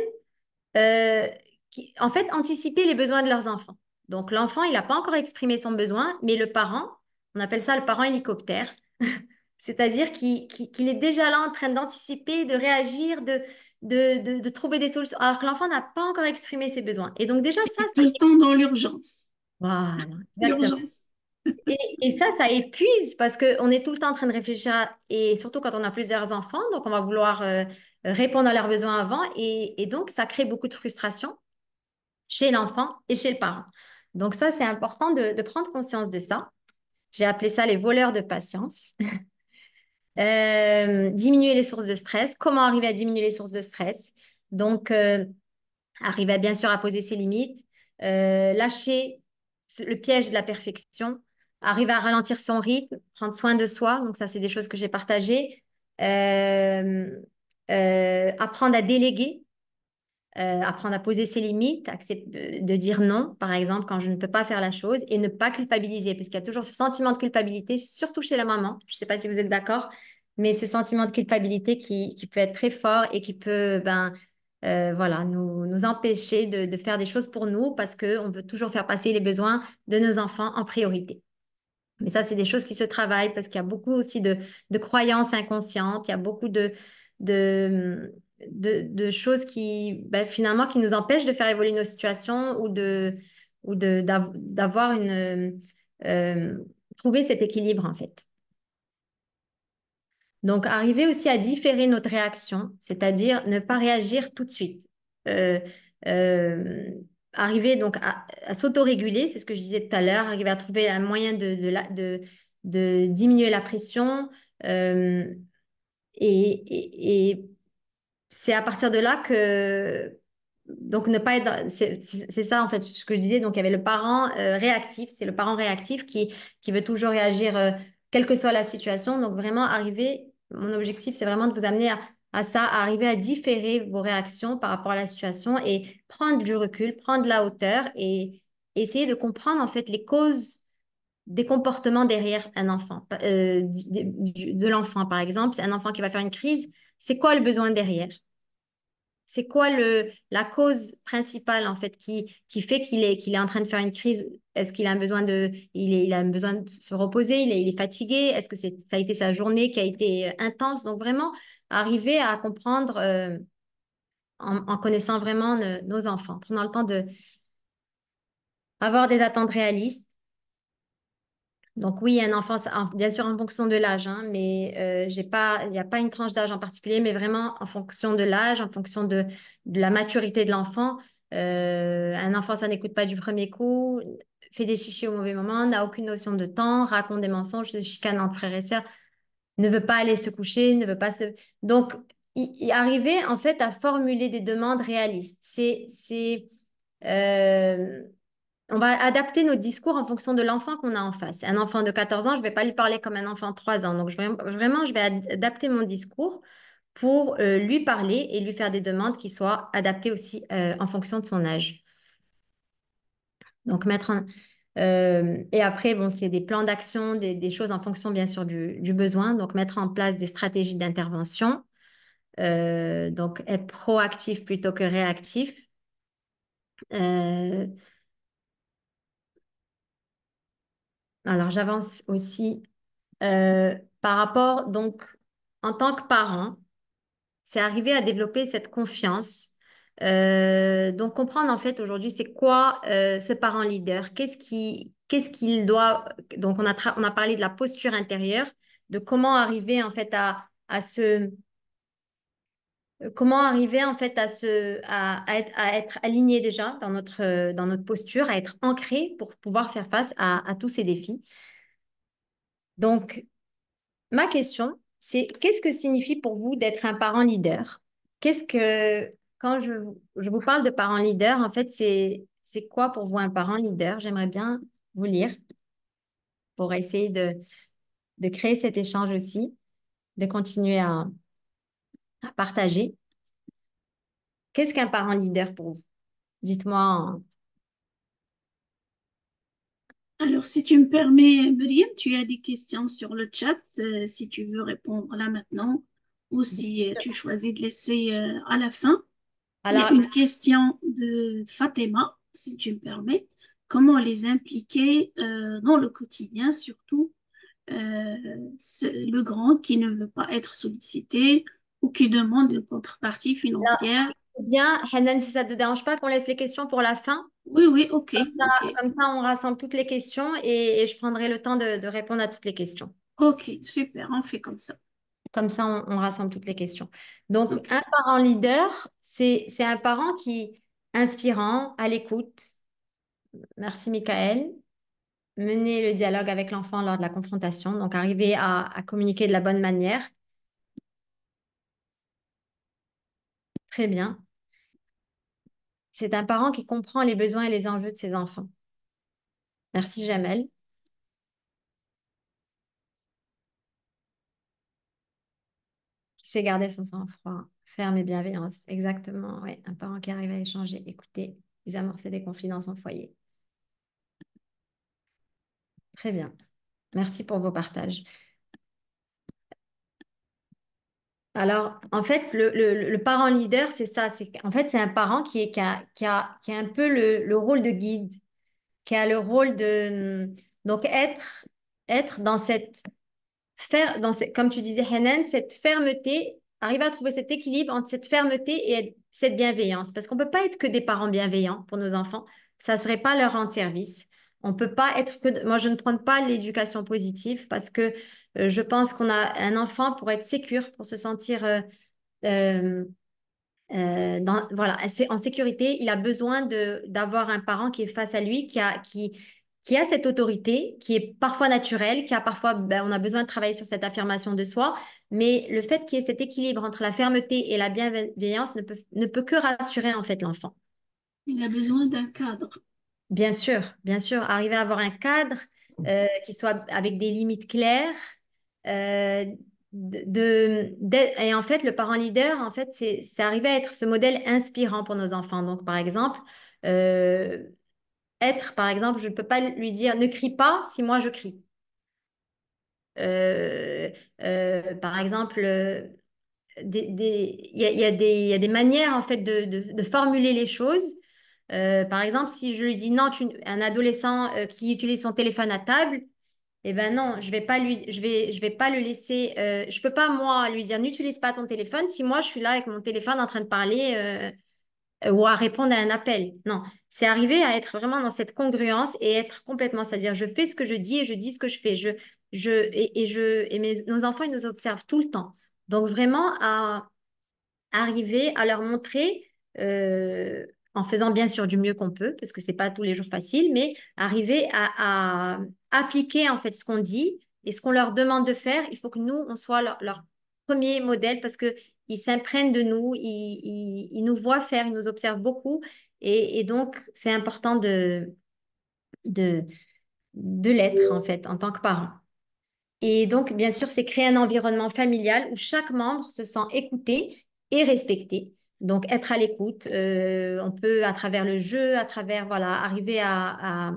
en fait, anticiper les besoins de leurs enfants. Donc l'enfant, il n'a pas encore exprimé son besoin, mais le parent, on appelle ça le parent hélicoptère, [LAUGHS] c'est-à-dire qu'il est déjà là en train d'anticiper, de réagir, de, de, trouver des solutions, alors que l'enfant n'a pas encore exprimé ses besoins. Et donc déjà ça... Tout le temps dans l'urgence. Voilà, [LAUGHS] Et, ça, ça épuise parce qu'on est tout le temps en train de réfléchir et surtout quand on a plusieurs enfants, donc on va vouloir euh, répondre à leurs besoins avant et, et, donc ça crée beaucoup de frustration chez l'enfant et chez le parent. Donc ça, c'est important de, prendre conscience de ça. J'ai appelé ça les voleurs de patience. [LAUGHS] Euh, diminuer les sources de stress. Comment arriver à diminuer les sources de stress Donc, euh, arriver bien sûr à poser ses limites, euh, lâcher le piège de la perfection, arriver à ralentir son rythme, prendre soin de soi. Donc, ça, c'est des choses que j'ai partagées. apprendre à déléguer euh, apprendre à poser ses limites, de dire non, par exemple, quand je ne peux pas faire la chose, et ne pas culpabiliser, parce qu'il y a toujours ce sentiment de culpabilité, surtout chez la maman. Je ne sais pas si vous êtes d'accord, mais ce sentiment de culpabilité qui, qui, peut être très fort et qui peut ben, euh, voilà, nous, empêcher de, faire des choses pour nous parce qu'on veut toujours faire passer les besoins de nos enfants en priorité. Mais ça, c'est des choses qui se travaillent parce qu'il y a beaucoup aussi de, de croyances inconscientes, il y a beaucoup de, de de, de, choses qui, bah, finalement, qui nous empêchent de faire évoluer nos situations ou de ou d'avoir une... Euh, trouver cet équilibre, en fait. Donc, arriver aussi à différer notre réaction, c'est-à-dire ne pas réagir tout de suite. Euh, euh, arriver donc à, s'autoréguler, c'est ce que je disais tout à l'heure, arriver à trouver un moyen de, de, de, diminuer la pression et, et, et, c'est à partir de là que donc ne pas être c'est ça en fait ce que je disais donc il y avait le parent euh, réactif c'est le parent réactif qui qui veut toujours réagir euh, quelle que soit la situation donc vraiment arriver mon objectif c'est vraiment de vous amener à, ça à arriver à différer vos réactions par rapport à la situation et prendre du recul prendre la hauteur et essayer de comprendre en fait les causes des comportements derrière un enfant euh, de l'enfant par exemple c'est un enfant qui va faire une crise c'est quoi le besoin derrière C'est quoi le, la cause principale en fait qui, qui fait qu'il est, qu'il est en train de faire une crise Est-ce qu'il a besoin de, il, a besoin de se reposer Il est, fatigué Est-ce que c'est, ça a été sa journée qui a été euh, intense Donc vraiment arriver à comprendre euh, en, connaissant vraiment euh, nos enfants, prenant le temps de avoir des attentes réalistes donc oui, un enfant, bien sûr en fonction de l'âge, hein, mais euh, pas, il n'y a pas une tranche d'âge en particulier, mais vraiment en fonction de l'âge, en fonction de, la maturité de l'enfant. Euh, un enfant, ça n'écoute pas du premier coup, fait des chichis au mauvais moment, n'a aucune notion de temps, raconte des mensonges, se chicane entre frères et sœurs, ne veut pas aller se coucher, ne veut pas se... Donc, arriver en fait à formuler des demandes réalistes, c'est... Euh, on va adapter nos discours en fonction de l'enfant qu'on a en face. Un enfant de 14 ans, je ne vais pas lui parler comme un enfant de 3 ans. Donc, vraiment, je vais adapter mon discours pour euh, lui parler et lui faire des demandes qui soient adaptées aussi euh, en fonction de son âge. Donc, mettre euh, et après, bon, c'est des plans d'action, des, choses en fonction, bien sûr, du, du, besoin. Donc, mettre en place des stratégies d'intervention. donc, être proactif plutôt que réactif. Alors, j'avance aussi euh, par rapport, donc, en tant que parent, c'est arriver à développer cette confiance. Euh, donc, comprendre en fait aujourd'hui, c'est quoi euh, ce parent leader Qu'est-ce qu'il ce qu'il doit Donc, on a, on a parlé de la posture intérieure, de comment arriver en fait à, à se euh, comment arriver en fait à, se, à, être, aligné déjà dans notre, euh, dans notre posture, à être ancré pour pouvoir faire face à, tous ces défis. Donc, ma question, c'est qu'est-ce que signifie pour vous d'être un parent leader Qu'est-ce que, quand je, je, vous parle de parent leader, en fait, c'est, quoi pour vous un parent leader J'aimerais bien vous lire pour essayer de, de créer cet échange aussi, de continuer à, partager. Qu'est-ce qu'un parent leader pour vous Dites-moi. Alors, si tu me permets, Miriam, tu as des questions sur le chat, euh, si tu veux répondre là maintenant ou si euh, tu choisis de laisser euh, à la fin. Alors, une question de Fatima, si tu me permets. Comment les impliquer dans le quotidien, surtout le grand qui ne veut pas être sollicité ou qui demandent une contrepartie eh financière. Eh bien, Hanan, si ça ne te dérange pas, qu'on laisse les questions pour la fin. Oui, oui, ok. Comme ça, on rassemble toutes les questions et, je prendrai le temps de, répondre à toutes les questions. Ok, super, on fait comme ça. Comme ça, on, rassemble toutes les questions. Donc, un parent leader, c'est un parent qui inspirant, à l'écoute. Merci, Michael mener le dialogue avec l'enfant lors de la confrontation, donc arriver à, communiquer de la bonne manière, Très bien. C'est un parent qui comprend les besoins et les enjeux de ses enfants. Merci Jamel. Qui sait garder son sang-froid, ferme et bienveillance. Exactement, oui. Un parent qui arrive à échanger, écouter, désamorcer des conflits dans son foyer. Très bien. Merci pour vos partages. Alors, en fait, le, parent leader, c'est ça. C'est, en fait, c'est un parent qui, est, qui, a, un peu le, rôle de guide, qui a le rôle de... Hum, donc, être, être dans cette... Faire, dans comme tu disais, Henan, cette fermeté, arriver à trouver cet équilibre entre cette fermeté et cette bienveillance. Parce qu'on ne peut pas être que des parents bienveillants pour nos enfants. Ça ne serait pas leur rendre service. On peut pas être que... Moi, je ne prends pas l'éducation positive parce que euh, je pense qu'on a un enfant pour être sûr, pour se sentir euh, euh, dans, voilà, en sécurité, il a besoin d'avoir un parent qui est face à lui, qui a qui qui a cette autorité, qui est parfois naturelle, qui a parfois ben, on a besoin de travailler sur cette affirmation de soi, mais le fait qu'il y ait cet équilibre entre la fermeté et la bienveillance ne peut ne peut que rassurer en fait l'enfant. Il a besoin d'un cadre. Bien sûr, bien sûr, arriver à avoir un cadre qui soit avec des limites claires, euh, de, et en fait, le parent leader, en fait, c'est, c'est arrivé à être ce modèle inspirant pour nos enfants. Donc, par exemple, euh, être, par exemple, je ne peux pas lui dire ne crie pas si moi je crie. Euh, par exemple, il des, y, a, y, y, a, des manières en fait de, formuler les choses. par exemple, si je lui dis non, un adolescent qui utilise son téléphone à table, eh ben non, je vais pas lui, je vais, je vais pas le laisser. Euh, je peux pas moi lui dire n'utilise pas ton téléphone si moi je suis là avec mon téléphone en train de parler euh, euh, ou à répondre à un appel. Non, c'est arriver à être vraiment dans cette congruence et être complètement, c'est-à-dire je fais ce que je dis et je dis ce que je fais. Je, je et, je et nos enfants ils nous observent tout le temps. Donc vraiment à arriver à leur montrer. Euh, en faisant bien sûr du mieux qu'on peut, parce que c'est pas tous les jours facile, mais arriver à, à appliquer en fait ce qu'on dit et ce qu'on leur demande de faire. Il faut que nous, on soit leur, premier modèle parce qu'ils s'imprennent de nous, ils, ils, nous voient faire, ils nous observent beaucoup. Et, et donc, c'est important de, de, de l'être en fait en tant que parent. Et donc, bien sûr, c'est créer un environnement familial où chaque membre se sent écouté et respecté. Donc, être à l'écoute, euh, on peut à travers le jeu, à travers, voilà, arriver à,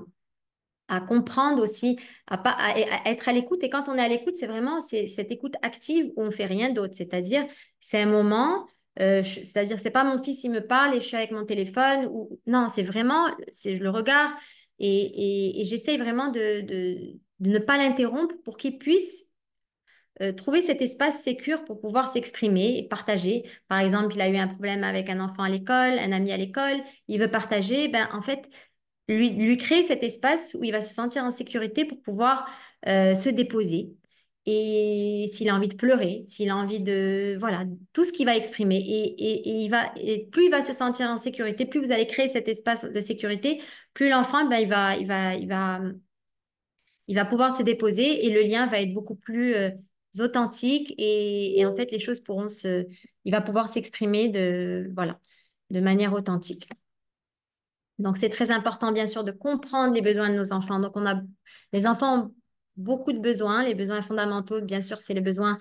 à comprendre aussi, à, pas, être à l'écoute. Et quand on est à l'écoute, c'est vraiment cette écoute active où on fait rien d'autre. C'est-à-dire, c'est un moment, euh, c'est-à-dire, c'est pas mon fils, il me parle et je suis avec mon téléphone. Ou... Non, c'est vraiment, c'est le regarde Et, et, j'essaye vraiment de, de, ne pas l'interrompre pour qu'il puisse euh, trouver cet espace sécur pour pouvoir s'exprimer et partager. Par exemple, il a eu un problème avec un enfant à l'école, un ami à l'école, il veut partager. Ben, en fait, lui, créer cet espace où il va se sentir en sécurité pour pouvoir euh, se déposer. Et s'il a envie de pleurer, s'il a envie de... Voilà, tout ce qu'il va exprimer. Et, il va, plus il va se sentir en sécurité, plus vous allez créer cet espace de sécurité, plus l'enfant, ben, il, va, il, va, il, va, il va pouvoir se déposer et le lien va être beaucoup plus euh, authentique. Et, en fait, les choses pourront se... Il va pouvoir s'exprimer de, voilà, de manière authentique. Donc, c'est très important, bien sûr, de comprendre les besoins de nos enfants. Donc, on a, les enfants ont beaucoup de besoins. Les besoins fondamentaux, bien sûr, c'est les besoins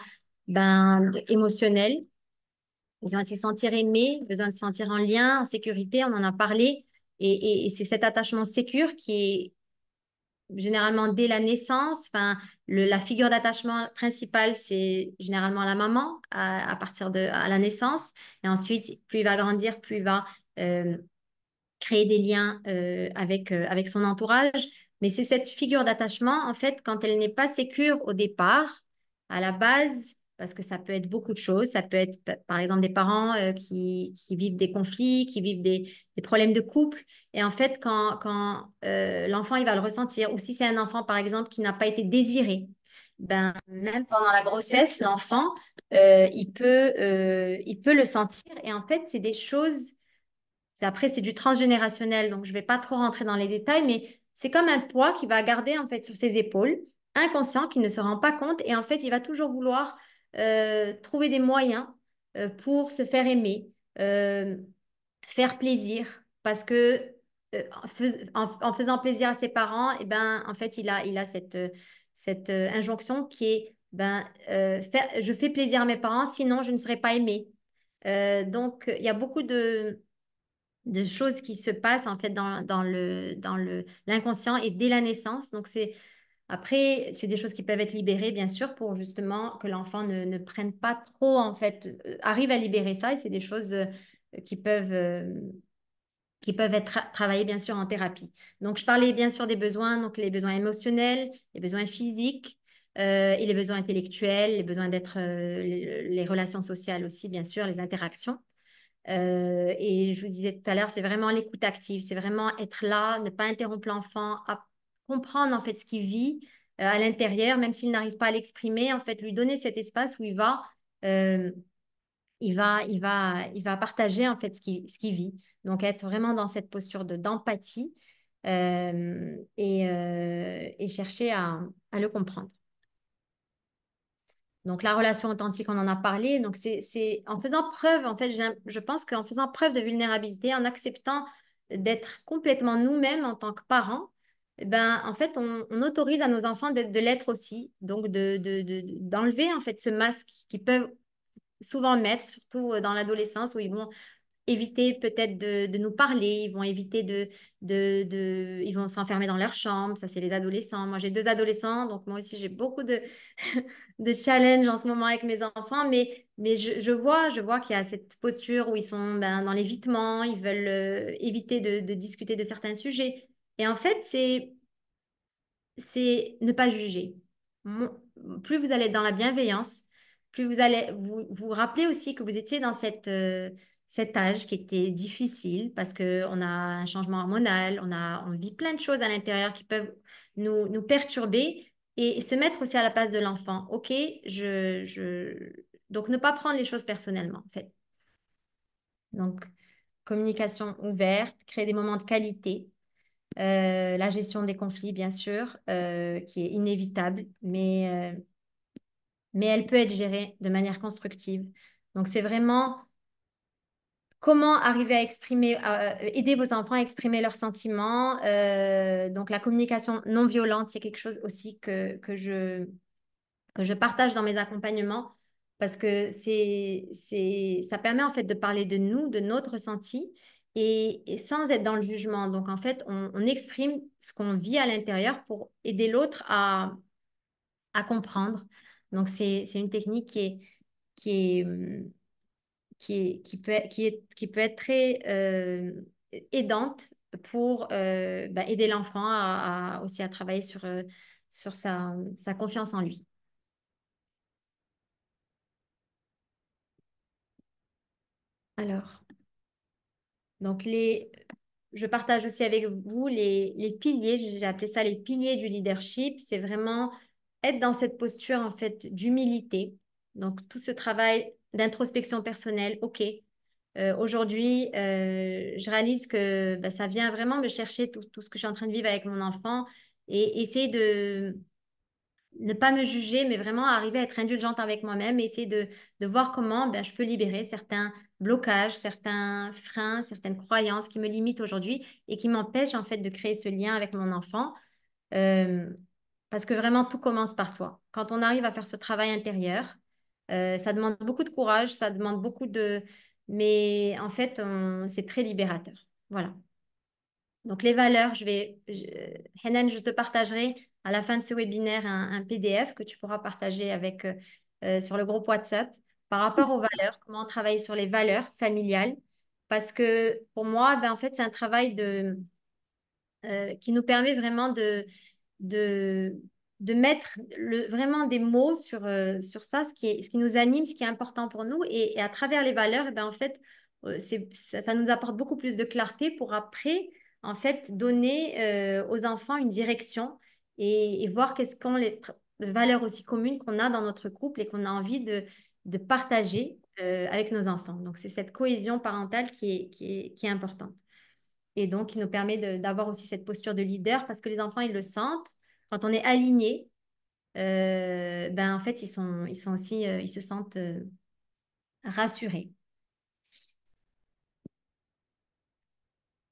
ben, émotionnels. Besoin de se sentir aimé, besoin de se sentir en lien, en sécurité, on en a parlé. Et, et, c'est cet attachement sécure qui est généralement dès la naissance. Enfin, le, la figure d'attachement principale, c'est généralement la maman à, partir de à la naissance. Et ensuite, plus il va grandir, plus il va euh, créer des liens euh, avec, euh, avec son entourage. Mais c'est cette figure d'attachement, en fait, quand elle n'est pas sécure au départ, à la base, parce que ça peut être beaucoup de choses. Ça peut être, par exemple, des parents euh, qui, qui, vivent des conflits, qui vivent des, des, problèmes de couple. Et en fait, quand, quand l'enfant, il va le ressentir, ou si c'est un enfant, par exemple, qui n'a pas été désiré, ben, même pendant la grossesse, l'enfant, il, peut, il peut le sentir. Et en fait, c'est des choses après, c'est du transgénérationnel, donc je ne vais pas trop rentrer dans les détails, mais c'est comme un poids qui va garder en fait sur ses épaules, inconscient, qui ne se rend pas compte, et en fait, il va toujours vouloir euh, trouver des moyens euh, pour se faire aimer, euh, faire plaisir, parce que en, faisant plaisir à ses parents, et eh ben, en fait, il a, il a cette, cette injonction qui est ben, je fais plaisir à mes parents, sinon je ne serai pas aimé. donc, il y a beaucoup de, de choses qui se passent en fait dans, dans le dans le l'inconscient et dès la naissance. Donc c'est après c'est des choses qui peuvent être libérées bien sûr pour justement que l'enfant ne, prenne pas trop en fait euh, arrive à libérer ça et c'est des choses euh, qui peuvent euh, qui peuvent être travaillées bien sûr en thérapie. Donc je parlais bien sûr des besoins donc les besoins émotionnels, les besoins physiques, et les besoins intellectuels, les besoins d'être, les, relations sociales aussi, bien sûr, les interactions. Euh, et je vous disais tout à l'heure, c'est vraiment l'écoute active, c'est vraiment être là, ne pas interrompre l'enfant, à comprendre en fait ce qu'il vit euh, à l'intérieur, même s'il n'arrive pas à l'exprimer, en fait lui donner cet espace où il va, euh, il va, il va, il va partager en fait ce qu'il ce qui vit. Donc être vraiment dans cette posture d'empathie et, et, chercher à, à le comprendre. Donc la relation authentique, on en a parlé. Donc c'est en faisant preuve, en fait, je pense qu'en faisant preuve de vulnérabilité, en acceptant d'être complètement nous-mêmes en tant que parents, eh ben, en fait, on, autorise à nos enfants de l'être aussi, donc d'enlever de, de, en fait ce masque qu'ils peuvent souvent mettre, surtout euh, dans l'adolescence où ils vont éviter peut-être de, nous parler, ils vont éviter de, de, de ils vont s'enfermer dans leur chambre. Ça, c'est les adolescents. Moi, j'ai deux adolescents, donc moi aussi, j'ai beaucoup de, [LAUGHS] de challenges en ce moment avec mes enfants. Mais, mais je, je vois, je vois qu'il y a cette posture où ils sont ben, dans l'évitement, ils veulent euh, éviter de, discuter de certains sujets. Et en fait, c'est c'est ne pas juger. plus vous allez dans la bienveillance, plus vous allez vous, vous rappelez aussi que vous étiez dans cette euh, cet âge qui était difficile parce qu'on a un changement hormonal, on, a, on vit plein de choses à l'intérieur qui peuvent nous, perturber et, se mettre aussi à la place de l'enfant. OK, je, je, Donc, ne pas prendre les choses personnellement, en fait. Donc, communication ouverte, créer des moments de qualité, euh, la gestion des conflits, bien sûr, euh, qui est inévitable, mais, euh, mais elle peut être gérée de manière constructive. Donc, c'est vraiment Comment arriver à exprimer, euh, aider vos enfants à exprimer leurs sentiments. Euh, donc la communication non violente, c'est quelque chose aussi que, que, je, je partage dans mes accompagnements parce que c'est, c'est, ça permet en fait de parler de nous, de notre ressenti et, sans être dans le jugement. Donc en fait, on, exprime ce qu'on vit à l'intérieur pour aider l'autre à, comprendre. Donc c'est, une technique qui est, qui est hum, qui, qui, peut, qui, est, qui peut être très euh, aidante pour euh, ben, aider l'enfant à, aussi à travailler sur, euh, sur sa, sa confiance en lui. Alors, donc les, je partage aussi avec vous les, les piliers, j'ai appelé ça les piliers du leadership, c'est vraiment être dans cette posture en fait d'humilité. Donc tout ce travail d'introspection personnelle, ok. Euh, aujourd'hui, euh, je réalise que bah, ça vient vraiment me chercher tout, ce que je suis en train de vivre avec mon enfant et essayer de ne pas me juger, mais vraiment arriver à être indulgente avec moi-même, et essayer de, voir comment bah, je peux libérer certains blocages, certains freins, certaines croyances qui me limitent aujourd'hui et qui m'empêchent en fait de créer ce lien avec mon enfant. Euh, parce que vraiment, tout commence par soi. Quand on arrive à faire ce travail intérieur, euh, ça demande beaucoup de courage, ça demande beaucoup de... Mais en fait, c'est très libérateur. Voilà. Donc les valeurs, je vais... Je... je te partagerai à la fin de ce webinaire un, PDF que tu pourras partager avec, euh, sur le groupe WhatsApp par rapport aux valeurs, comment travailler sur les valeurs familiales. Parce que pour moi, ben, en fait, c'est un travail de, euh, qui nous permet vraiment de, de, de mettre le, vraiment des mots sur, euh, sur ça, ce qui, est, ce qui nous anime, ce qui est important pour nous. Et, à travers les valeurs, et eh ben, en fait, euh, c'est ça, nous apporte beaucoup plus de clarté pour après, en fait, donner euh, aux enfants une direction et, voir qu'est-ce qu'on les valeurs aussi communes qu'on a dans notre couple et qu'on a envie de, de partager avec nos enfants. Donc, c'est cette cohésion parentale qui est, qui est, qui est importante. Et donc, qui nous permet d'avoir aussi cette posture de leader parce que les enfants, ils le sentent quand on est aligné, euh, ben en fait, ils sont, ils sont aussi, euh, ils se sentent euh, rassurés.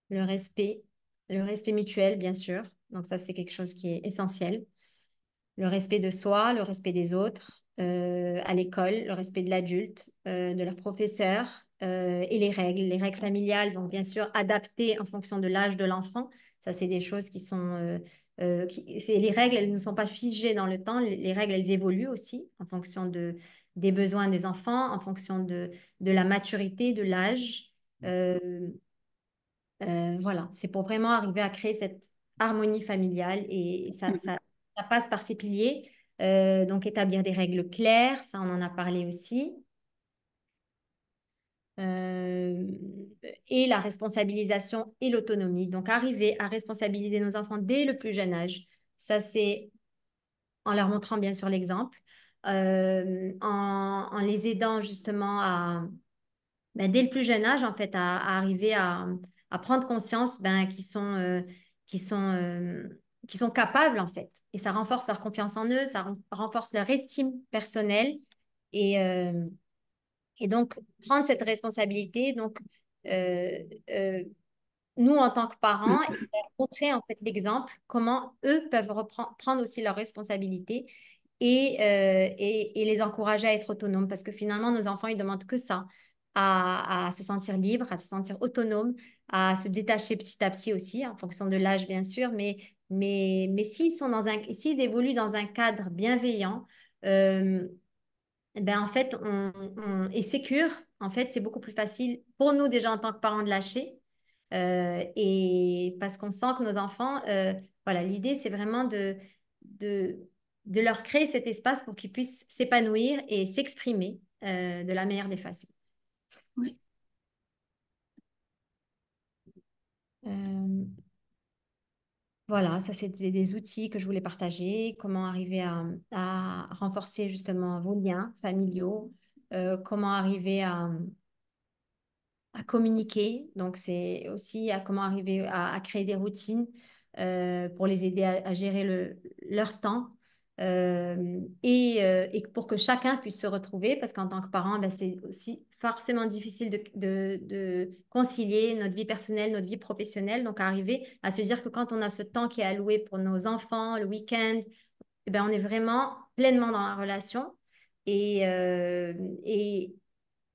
Le respect, le respect mutuel, bien sûr. Donc ça, c'est quelque chose qui est essentiel. Le respect de soi, le respect des autres, à l'école, le respect de l'adulte, de leur professeur et les règles, les règles familiales. Donc bien sûr, adaptées en fonction de l'âge de l'enfant. Ça, c'est des choses qui sont euh, les règles, elles ne sont pas figées dans le temps. Les, règles, elles évoluent aussi en fonction de, des besoins des enfants, en fonction de, de la maturité, de l'âge. Mmh. Euh, euh, voilà, c'est pour vraiment arriver à créer cette harmonie familiale et ça, ça, ça passe par ces piliers. Euh, donc, établir des règles claires, ça, on en a parlé aussi. Euh, et la responsabilisation et l'autonomie. Donc, arriver à responsabiliser nos enfants dès le plus jeune âge, ça c'est en leur montrant bien sûr l'exemple, euh, en, en, les aidant justement à, ben, dès le plus jeune âge, en fait, à, arriver à, à, prendre conscience ben, qu'ils sont, euh, sont, euh, sont capables, en fait. Et ça renforce leur confiance en eux, ça renforce leur estime personnelle. Et, et donc, prendre cette responsabilité, donc euh, euh, nous, en tant que parents, [CLEARS THROAT] montrer en fait l'exemple, comment eux peuvent prendre aussi leurs responsabilités euh, et, et, les encourager à être autonomes. Parce que finalement, nos enfants, ils demandent que ça, à, se sentir libre, à se sentir autonome, à se détacher petit à petit aussi, en fonction de l'âge, bien sûr. Mais, mais, mais s'ils, sont dans un, évoluent dans un cadre bienveillant, eh ben en fait, on, est sécure en fait, c'est beaucoup plus facile pour nous déjà en tant que parents de lâcher. Euh, et parce qu'on sent que nos enfants, euh, voilà, l'idée, c'est vraiment de, de, leur créer cet espace pour qu'ils puissent s'épanouir et s'exprimer euh, de la meilleure des façons. Voilà, ça c'était des, outils que je voulais partager, comment arriver à renforcer justement vos liens familiaux, euh, comment arriver à, communiquer. Donc, c'est aussi à comment arriver à, créer des routines euh, pour les aider à, gérer leur temps. Euh, et, pour que chacun puisse se retrouver, parce qu'en tant que parent, ben, c'est aussi forcément difficile de, concilier notre vie personnelle, notre vie professionnelle. Donc, arriver à se dire que quand on a ce temps qui est alloué pour nos enfants, le week-end, eh ben, on est vraiment pleinement dans la relation et, euh, et,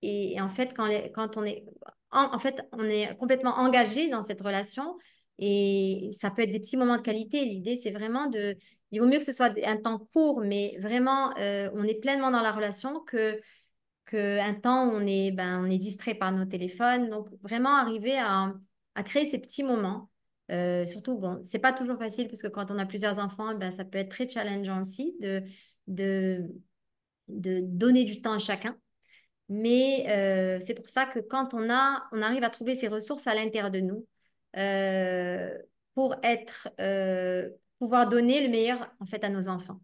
et, en fait, quand, quand on est... En, fait, on est complètement engagé dans cette relation et ça peut être des petits moments de qualité. L'idée, c'est vraiment de... Il vaut mieux que ce soit un temps court, mais vraiment, euh, on est pleinement dans la relation que qu'un temps, on est, ben, on est distrait par nos téléphones. Donc, vraiment arriver à, à créer ces petits moments. Euh, surtout, bon, c'est pas toujours facile parce que quand on a plusieurs enfants, ben, ça peut être très challengeant aussi de, de de donner du temps à chacun. Mais euh, c'est pour ça que quand on, a, on arrive à trouver ces ressources à l'intérieur de nous euh, pour être, euh, pouvoir donner le meilleur en fait à nos enfants.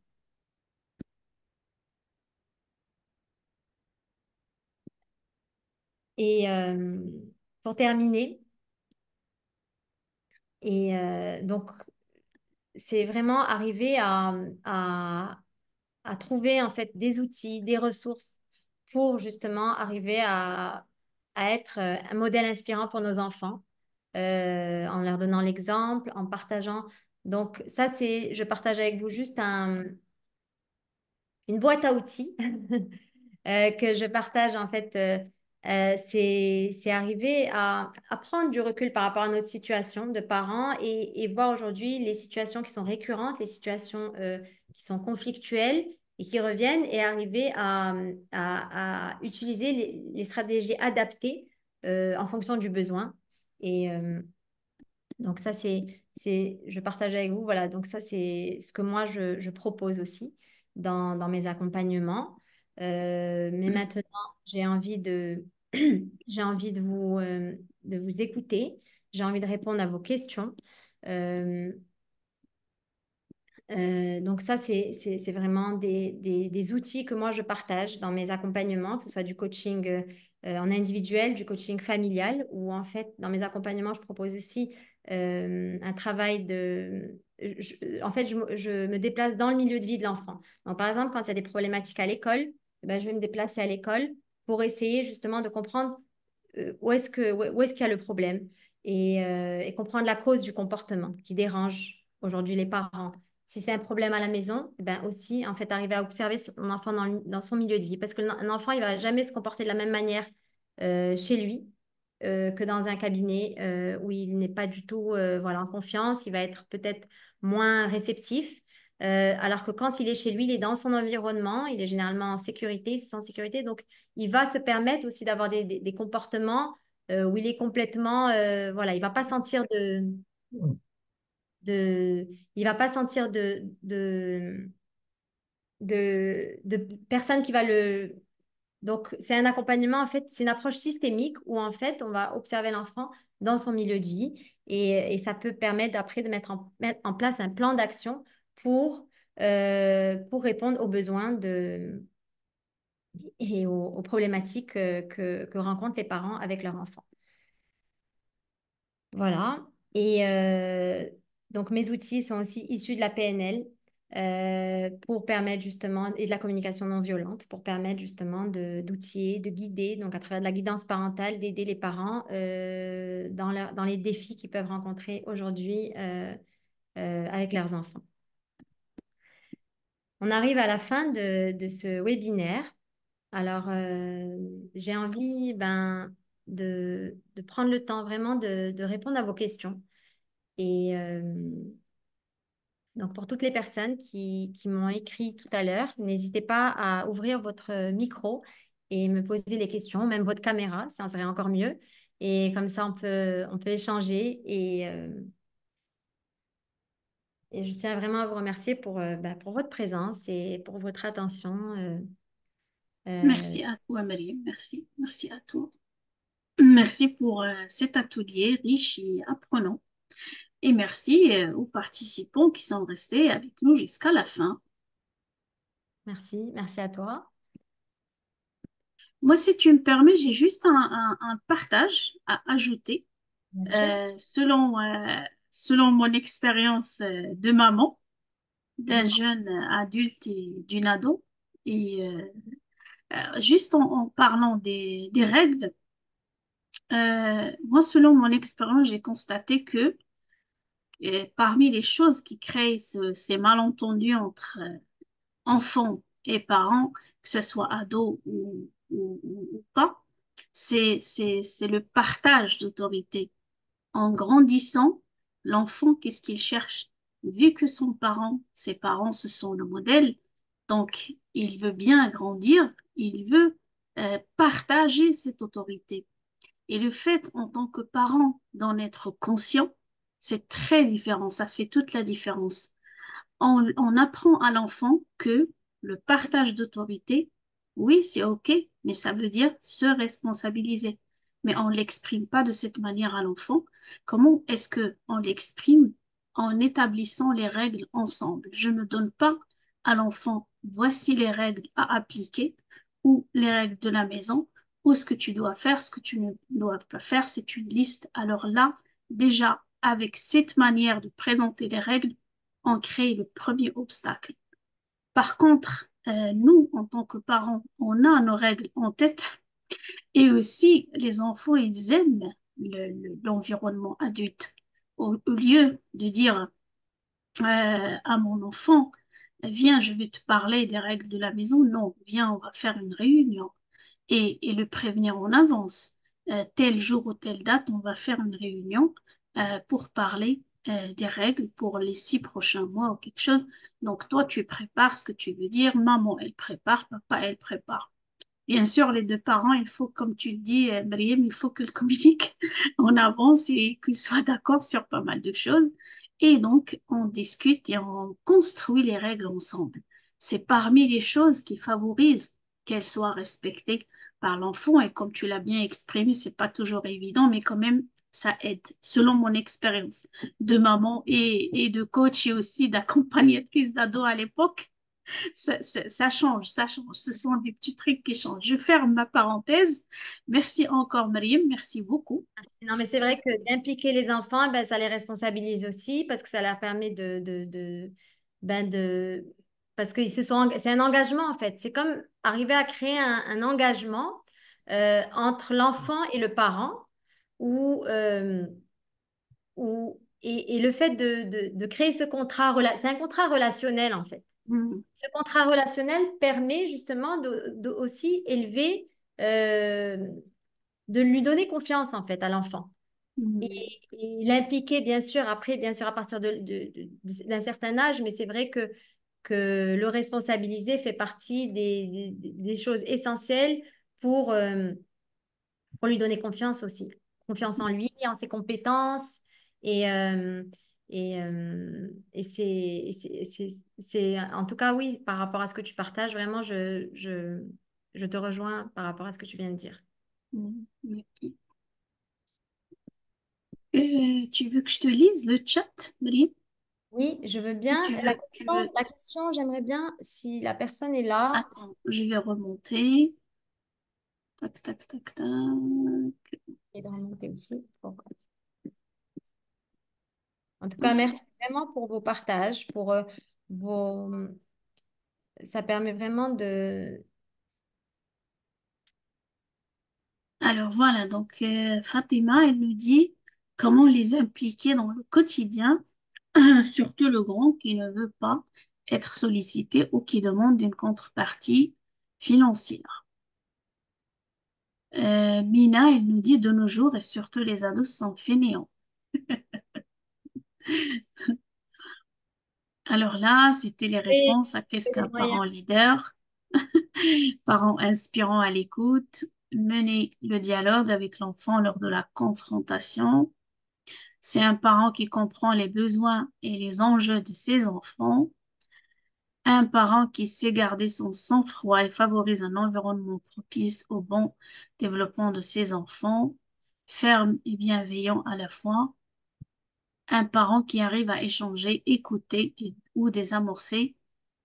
Et pour terminer, et donc c'est vraiment arriver à à trouver en fait des outils, des ressources pour justement arriver à, être euh, un modèle inspirant pour nos enfants euh, en leur donnant l'exemple, en partageant. Donc ça, c'est, je partage avec vous juste un, une boîte à outils [LAUGHS] euh, que je partage en fait. c'est, arriver à, prendre du recul par rapport à notre situation de parents et, et voir aujourd'hui les situations qui sont récurrentes, les situations qui sont conflictuels et qui reviennent et arriver à, utiliser les, stratégies adaptées euh, en fonction du besoin. Et euh, donc ça, c'est, c'est, je partage avec vous, voilà, donc ça, c'est ce que moi, je, propose aussi dans, dans mes accompagnements. Euh, mais maintenant, j'ai envie de, [CLEARS THROAT] j'ai envie de vous, de vous écouter, j'ai envie de répondre à vos questions. Euh, euh, donc ça, c'est vraiment des, des, outils que moi, je partage dans mes accompagnements, que ce soit du coaching euh, euh, en individuel, du coaching familial, ou en fait, dans mes accompagnements, je propose aussi un travail de... en fait, je, me déplace dans le milieu de vie de l'enfant. Donc, par exemple, quand il y a des problématiques à l'école, eh ben, je vais me déplacer à l'école pour essayer justement de comprendre où est-ce qu'il où, est qu'il y a le problème et, et comprendre la cause du comportement qui dérange aujourd'hui les parents. Si c'est un problème à la maison, eh ben aussi, en fait, arriver à observer son enfant dans, son milieu de vie. Parce qu'un enfant, il ne va jamais se comporter de la même manière euh, chez lui euh, que dans un cabinet euh, où il n'est pas du tout voilà, en confiance. Il va être peut-être moins réceptif. alors que quand il est chez lui, il est dans son environnement, il est généralement en sécurité, il se sent en sécurité. Donc, il va se permettre aussi d'avoir des, des, comportements où il est complètement... voilà, il va pas sentir de il il va pas sentir de, de, personne qui va le... Donc, c'est un accompagnement, en fait, c'est une approche systémique où, en fait, on va observer l'enfant dans son milieu de vie et, ça peut permettre après de mettre en, place un plan d'action pour, euh, pour répondre aux besoins de, et aux, problématiques euh, que, rencontrent les parents avec leur enfant. Voilà. Et euh, donc, mes outils sont aussi issus de la PNL euh, pour permettre justement, et de la communication non violente, pour permettre justement d'outiller, de, guider, donc à travers de la guidance parentale, d'aider les parents euh, dans, dans les défis qu'ils peuvent rencontrer aujourd'hui euh, avec leurs enfants. On arrive à la fin de, ce webinaire. Alors, j'ai envie ben, de, prendre le temps vraiment de répondre à vos questions. Et donc, pour toutes les personnes qui, m'ont écrit tout à l'heure, n'hésitez pas à ouvrir votre micro et me poser les questions, même votre caméra, ça serait encore mieux. Et comme ça, on peut, on peut échanger. Et, je tiens vraiment à vous remercier pour, bah, pour votre présence et pour votre attention. Merci euh. à toi, Marie. Merci. Merci à toi. Merci pour cet atelier riche et apprenant. Et merci euh, aux participants qui sont restés avec nous jusqu'à la fin. Merci, merci à toi. Moi, si tu me permets, j'ai juste un, partage à ajouter. Euh, selon, euh, selon mon expérience de maman, d'un jeune adulte et d'une ado, et juste en, parlant des, des règles, moi, selon mon expérience, j'ai constaté que parmi les choses qui créent ces malentendus entre euh, enfants et parents, que ce soit ados ou, pas, c'est le partage d'autorité. En grandissant, l'enfant, qu'est-ce qu'il cherche Vu que son parent, ses parents, ce sont le modèle, donc il veut bien grandir, il veut euh, partager cette autorité. Et le fait, en tant que parent, d'en être conscient, c'est très différent, ça fait toute la différence. On, apprend à l'enfant que le partage d'autorité, oui, c'est OK, mais ça veut dire se responsabiliser. Mais on ne l'exprime pas de cette manière à l'enfant. Comment est-ce qu'on l'exprime en établissant les règles ensemble Je ne donne pas à l'enfant, voici les règles à appliquer ou les règles de la maison ou ce que tu dois faire, ce que tu ne dois pas faire, c'est une liste. Alors là, déjà, avec cette manière de présenter les règles, on crée le premier obstacle. Par contre, euh, nous, en tant que parents, on a nos règles en tête. Et aussi, les enfants, ils aiment l'environnement adulte. Au, lieu de dire euh, à mon enfant, viens, je vais te parler des règles de la maison, non, viens, on va faire une réunion et, le prévenir en avance. Euh, tel jour ou telle date, on va faire une réunion euh, pour parler euh, des règles pour les six prochains mois ou quelque chose. Donc toi, tu prépares ce que tu veux dire. Maman, elle prépare, papa, elle prépare. Bien sûr, les deux parents, il faut, comme tu le dis, euh, il faut qu'ils [LAUGHS] communiquent en avance et qu'ils soient d'accord sur pas mal de choses. Et donc, on discute et on construit les règles ensemble. C'est parmi les choses qui favorisent qu'elles soient respectées par l'enfant. Et comme tu l'as bien exprimé, c'est pas toujours évident, mais quand même, ça aide, selon mon expérience de maman et, et, de coach et aussi d'accompagnatrice d'ado à l'époque. Ça, change, ça change. Ce sont des petits trucs qui changent. Je ferme ma parenthèse. Merci encore, Mariam. Merci beaucoup. Non, mais c'est vrai que d'impliquer les enfants, ben, ça les responsabilise aussi parce que ça leur permet de. de, ben, de... Parce que se sont... c'est un engagement, en fait. C'est comme arriver à créer un, engagement euh, entre l'enfant et le parent ou euh, et, le fait de, de, créer ce contrat, c'est un contrat relationnel en fait. Mmh. Ce contrat relationnel permet justement de, aussi élever, euh, de lui donner confiance en fait à l'enfant. Mmh. Et, l'impliquer bien sûr après, bien sûr à partir d'un certain âge, mais c'est vrai que, que le responsabiliser fait partie des, des, choses essentielles pour, euh, pour lui donner confiance aussi confiance en lui, en ses compétences. Et, euh, et, euh, c'est en tout cas, oui, par rapport à ce que tu partages, vraiment, je, je, je te rejoins par rapport à ce que tu viens de dire. Euh, tu veux que je te lise le chat, Marie Oui, je veux bien. la question, j'aimerais bien si la personne est là. Attends, je vais remonter. Tac, tac, tac, tac et aussi. En tout cas, merci vraiment pour vos partages, pour euh, vos... Ça permet vraiment de... Alors voilà, donc euh, Fatima, elle nous dit comment les impliquer dans le quotidien, [CLEARS THROAT] surtout le grand qui ne veut pas être sollicité ou qui demande une contrepartie financière. Euh, Mina, elle nous dit de nos jours, et surtout les ados sont fainéants. [LAUGHS] Alors là, c'était les réponses à qu'est-ce qu'un parent leader, [LAUGHS] parent inspirant à l'écoute, mener le dialogue avec l'enfant lors de la confrontation. C'est un parent qui comprend les besoins et les enjeux de ses enfants. Un parent qui sait garder son sang-froid et favorise un environnement propice au bon développement de ses enfants, ferme et bienveillant à la fois. Un parent qui arrive à échanger, écouter ou désamorcer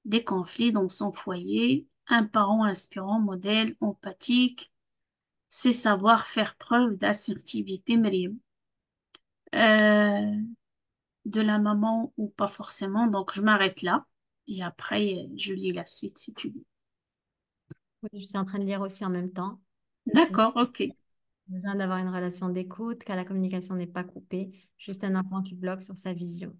des conflits dans son foyer. Un parent inspirant, modèle, empathique. C'est savoir faire preuve d'assertivité, mais euh, de la maman ou pas forcément, donc je m'arrête là. Et après, je lis la suite si tu veux. Oui, je suis en train de lire aussi en même temps. D'accord, ok. Besoin d'avoir une relation d'écoute, car la communication n'est pas coupée, juste un enfant qui bloque sur sa vision.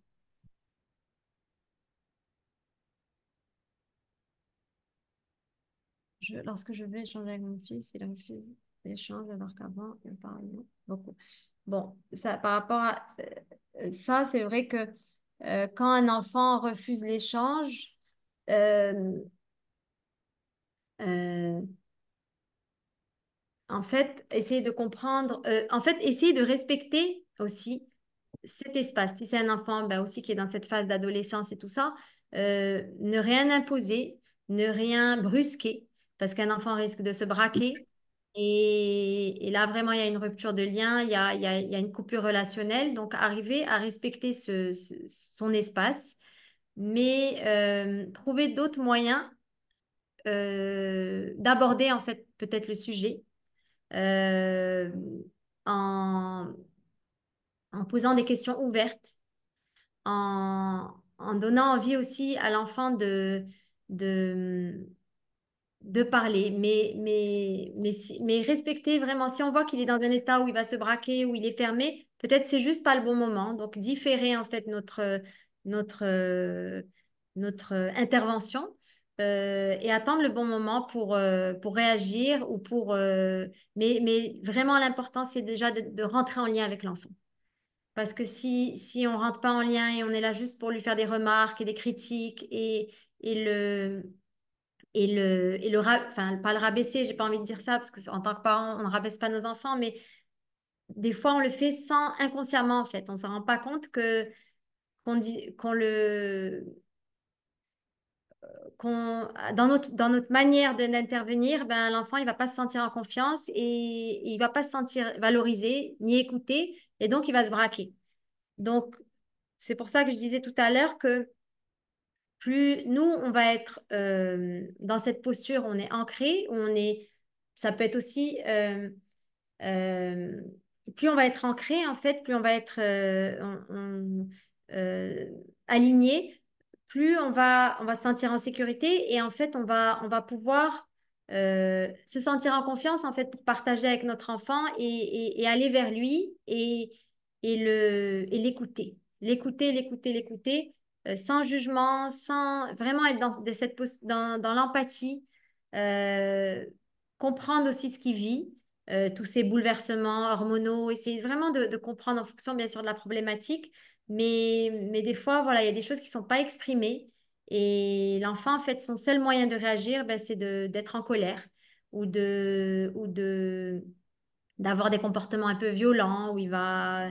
Je, lorsque je vais échanger avec mon fils, il refuse d'échanger. alors qu'avant, il parlait beaucoup. Bon, ça, par rapport à euh, ça, c'est vrai que euh, quand un enfant refuse l'échange, euh, euh, en fait, essayer de comprendre, en fait, essayer de respecter aussi cet espace. Si c'est un enfant ben, aussi qui est dans cette phase d'adolescence et tout ça, ne rien imposer, ne rien brusquer, parce qu'un enfant risque de se braquer, et, là, vraiment, il y a une rupture de lien, il y a, il y a, une coupure relationnelle. Donc, arriver à respecter son espace, mais euh, trouver d'autres moyens euh, d'aborder, en fait, peut-être le sujet euh, en, posant des questions ouvertes, en, en donnant envie aussi à l'enfant de, de de parler, mais, mais, mais, mais respecter vraiment. Si on voit qu'il est dans un état où il va se braquer, où il est fermé, peut-être c'est juste pas le bon moment. Donc, différer en fait notre, notre, notre intervention euh, et attendre le bon moment pour, euh, pour réagir ou pour. Euh, mais, mais vraiment, l'important, c'est déjà de, de, rentrer en lien avec l'enfant. Parce que si, si on rentre pas en lien et on est là juste pour lui faire des remarques et des critiques et, et le et le, et le enfin, pas le rabaisser, j'ai pas envie de dire ça, parce que en tant que parent, on ne rabaisse pas nos enfants, mais des fois, on le fait sans inconsciemment, en fait. On ne s'en rend pas compte que qu'on qu'on le euh, qu'on dans notre dans notre manière de d'intervenir, ben l'enfant il va pas se sentir en confiance et, et il va pas se sentir valorisé ni écouté et donc il va se braquer. Donc c'est pour ça que je disais tout à l'heure que plus nous, on va être euh, dans cette posture, on est ancré, on est, ça peut être aussi, euh, euh, plus on va être ancré en fait, plus on va être aligné, plus on va, on va se sentir en sécurité et en fait, on va, on va pouvoir se sentir en confiance en fait pour partager avec notre enfant et, aller vers lui et, l'écouter, l'écouter, l'écouter, l'écouter. Euh, sans jugement, sans vraiment être dans, cette, dans, dans l'empathie, euh, comprendre aussi ce qu'il vit, euh, tous ces bouleversements hormonaux, essayer vraiment de, comprendre en fonction bien sûr de la problématique, mais, mais des fois, voilà, il y a des choses qui ne sont pas exprimées et l'enfant, en fait, son seul moyen de réagir, ben, c'est d'être en colère ou de... Ou de d'avoir des comportements un peu violents où il va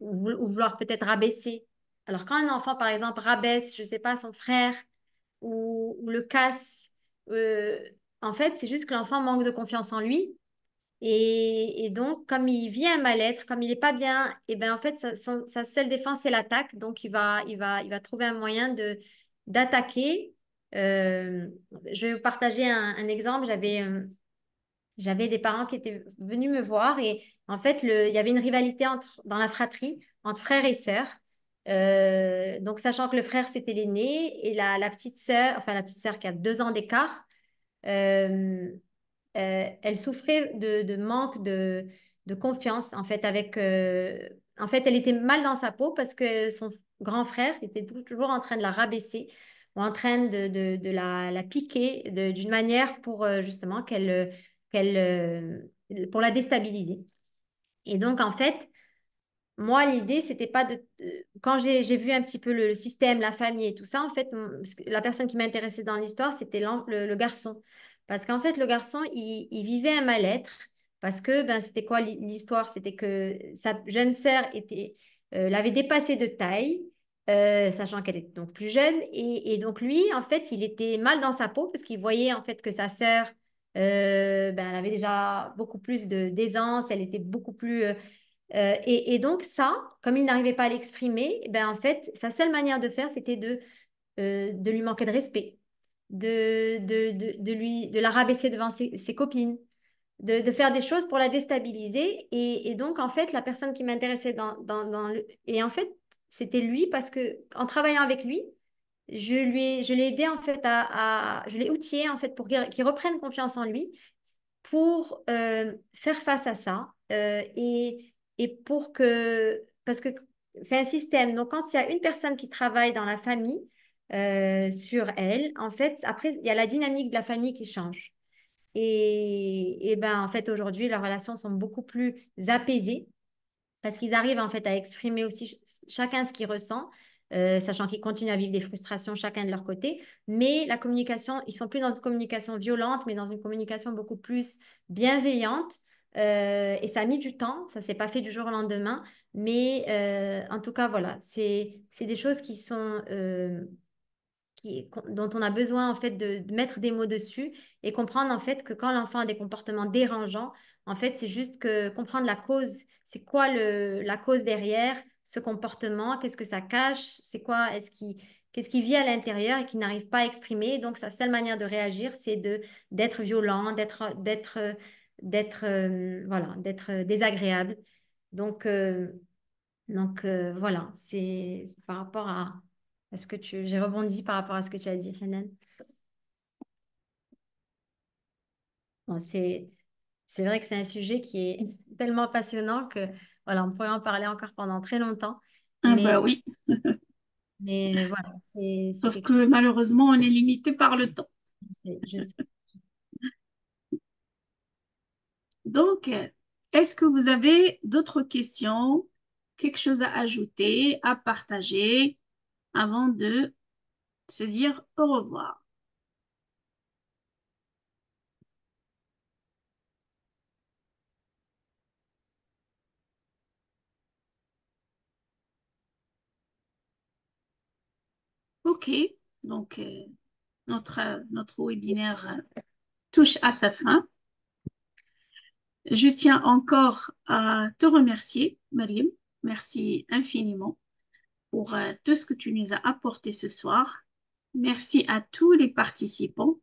ou vouloir peut-être rabaisser alors quand un enfant, par exemple, rabaisse, je ne sais pas, son frère ou, le casse, euh, en fait, c'est juste que l'enfant manque de confiance en lui. Et, donc, comme il vit un mal-être, comme il n'est pas bien, et ben en fait, sa, seule défense, c'est l'attaque. Donc, il va, il, va, il va trouver un moyen d'attaquer. Euh, je vais vous partager un, exemple. Euh, j'avais des parents qui étaient venus me voir et en fait, il y avait une rivalité entre, dans la fratrie entre frères et sœurs. Euh, donc, sachant que le frère, c'était l'aîné, et la, petite sœur, enfin la petite sœur qui a deux ans d'écart, euh, euh, elle souffrait de, manque de, confiance, en fait, avec... en fait, elle était mal dans sa peau parce que son grand frère était toujours en train de la rabaisser ou en train de, la, la, piquer d'une manière pour justement qu'elle... qu'elle pour la déstabiliser. Et donc, en fait, moi, l'idée, c'était pas de. Euh, quand j'ai vu un petit peu le, système, la famille et tout ça, en fait, la personne qui m'intéressait dans l'histoire, c'était le, garçon. Parce qu'en fait, le garçon, il, vivait un mal-être. Parce que ben, c'était quoi l'histoire C'était que sa jeune sœur était, euh, l'avait dépassée de taille, euh, sachant qu'elle était donc plus jeune. Et, donc, lui, en fait, il était mal dans sa peau parce qu'il voyait en fait que sa sœur, ben, elle avait déjà beaucoup plus d'aisance, elle était beaucoup plus euh, et, donc ça, comme il n'arrivait pas à l'exprimer, eh ben en fait, sa seule manière de faire, c'était de, euh, de lui manquer de respect, de, de, de, lui, de la rabaisser devant ses, copines, de, de, faire des choses pour la déstabiliser. Et, donc, en fait, la personne qui m'intéressait dans, dans, le... Et en fait, c'était lui parce que en travaillant avec lui, je lui je l'ai aidé en fait à, à je l'ai outillé en fait pour qu'il reprenne confiance en lui pour euh, faire face à ça et et pour que, parce que c'est un système, donc quand il y a une personne qui travaille dans la famille euh, sur elle, en fait, après, il y a la dynamique de la famille qui change. Et, et ben, en fait, aujourd'hui, leurs relations sont beaucoup plus apaisées parce qu'ils arrivent en fait à exprimer aussi chacun ce qu'ils ressent, euh, sachant qu'ils continuent à vivre des frustrations chacun de leur côté. Mais la communication, ils sont plus dans une communication violente, mais dans une communication beaucoup plus bienveillante euh, et ça a mis du temps, ça s'est pas fait du jour au lendemain, mais euh, en tout cas, voilà, c'est des choses qui sont, euh, qui, dont on a besoin en fait de, mettre des mots dessus et comprendre en fait que quand l'enfant a des comportements dérangeants, en fait, c'est juste que comprendre la cause, c'est quoi le, la cause derrière ce comportement, qu'est-ce que ça cache, c'est quoi, est-ce qui qu'est-ce qui vit à l'intérieur et qui n'arrive pas à exprimer. Donc, sa seule manière de réagir, c'est de d'être violent, d'être d'être d'être euh, voilà, d'être désagréable. Donc, euh, donc euh, voilà, c'est par rapport à, ce que tu... J'ai rebondi par rapport à ce que tu as dit, Hanan. Bon, c'est vrai que c'est un sujet qui est [LAUGHS] tellement passionnant que voilà, on pourrait en parler encore pendant très longtemps. Ah bah oui. mais voilà, c'est... Sauf que malheureusement, on est limité par le temps. je sais. Donc, est-ce que vous avez d'autres questions, quelque chose à ajouter, à partager avant de se dire au revoir? OK, donc euh, notre, euh, notre webinaire euh, touche à sa fin je tiens encore à te remercier, Mariam. Merci infiniment pour euh, tout ce que tu nous as apporté ce soir. Merci à tous les participants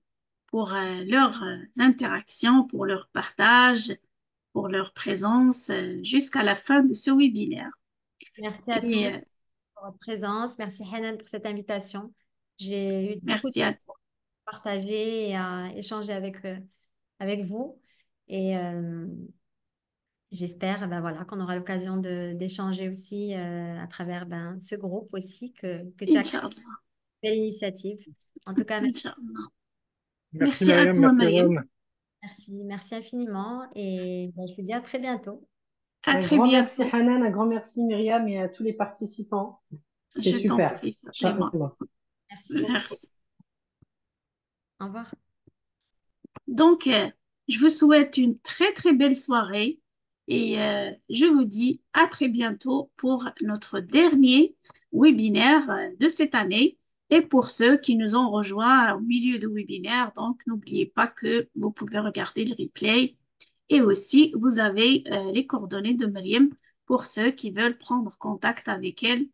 pour euh, leurs euh, interactions, pour leur partage, pour leur présence jusqu'à la fin de ce webinaire. Merci à toi pour votre présence. Merci Hanan pour cette invitation. J'ai eu merci beaucoup de à partager et à échanger avec, avec vous. Et j'espère ben voilà, qu'on aura l'occasion d'échanger aussi à travers ben, ce groupe aussi que, que créé. belle initiative En tout cas, merci. Merci, à toi, Merci, merci infiniment et ben, je vous dis à très bientôt. À un très grand merci Hanan, un grand merci Myriam et à tous les participants. C'est super. merci. merci. Au revoir. Donc, euh, je vous souhaite une très très belle soirée et euh, je vous dis à très bientôt pour notre dernier webinaire euh, de cette année. Et pour ceux qui nous ont rejoints au milieu du webinaire, donc n'oubliez pas que vous pouvez regarder le replay et aussi vous avez euh, les coordonnées de Myriam pour ceux qui veulent prendre contact avec elle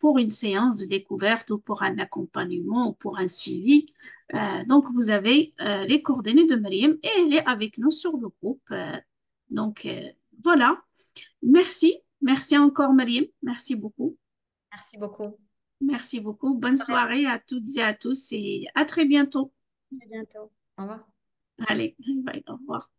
pour une séance de découverte ou pour un accompagnement ou pour un suivi. Euh, donc, vous avez euh, les coordonnées de Mariam et elle est avec nous sur le groupe. Euh, donc, voilà. Merci. Merci encore, Mariam. Merci beaucoup. Merci beaucoup. Merci beaucoup. Bonne soirée à toutes et à tous et à très bientôt. À bientôt. Au revoir. Allez, [LAUGHS] au revoir.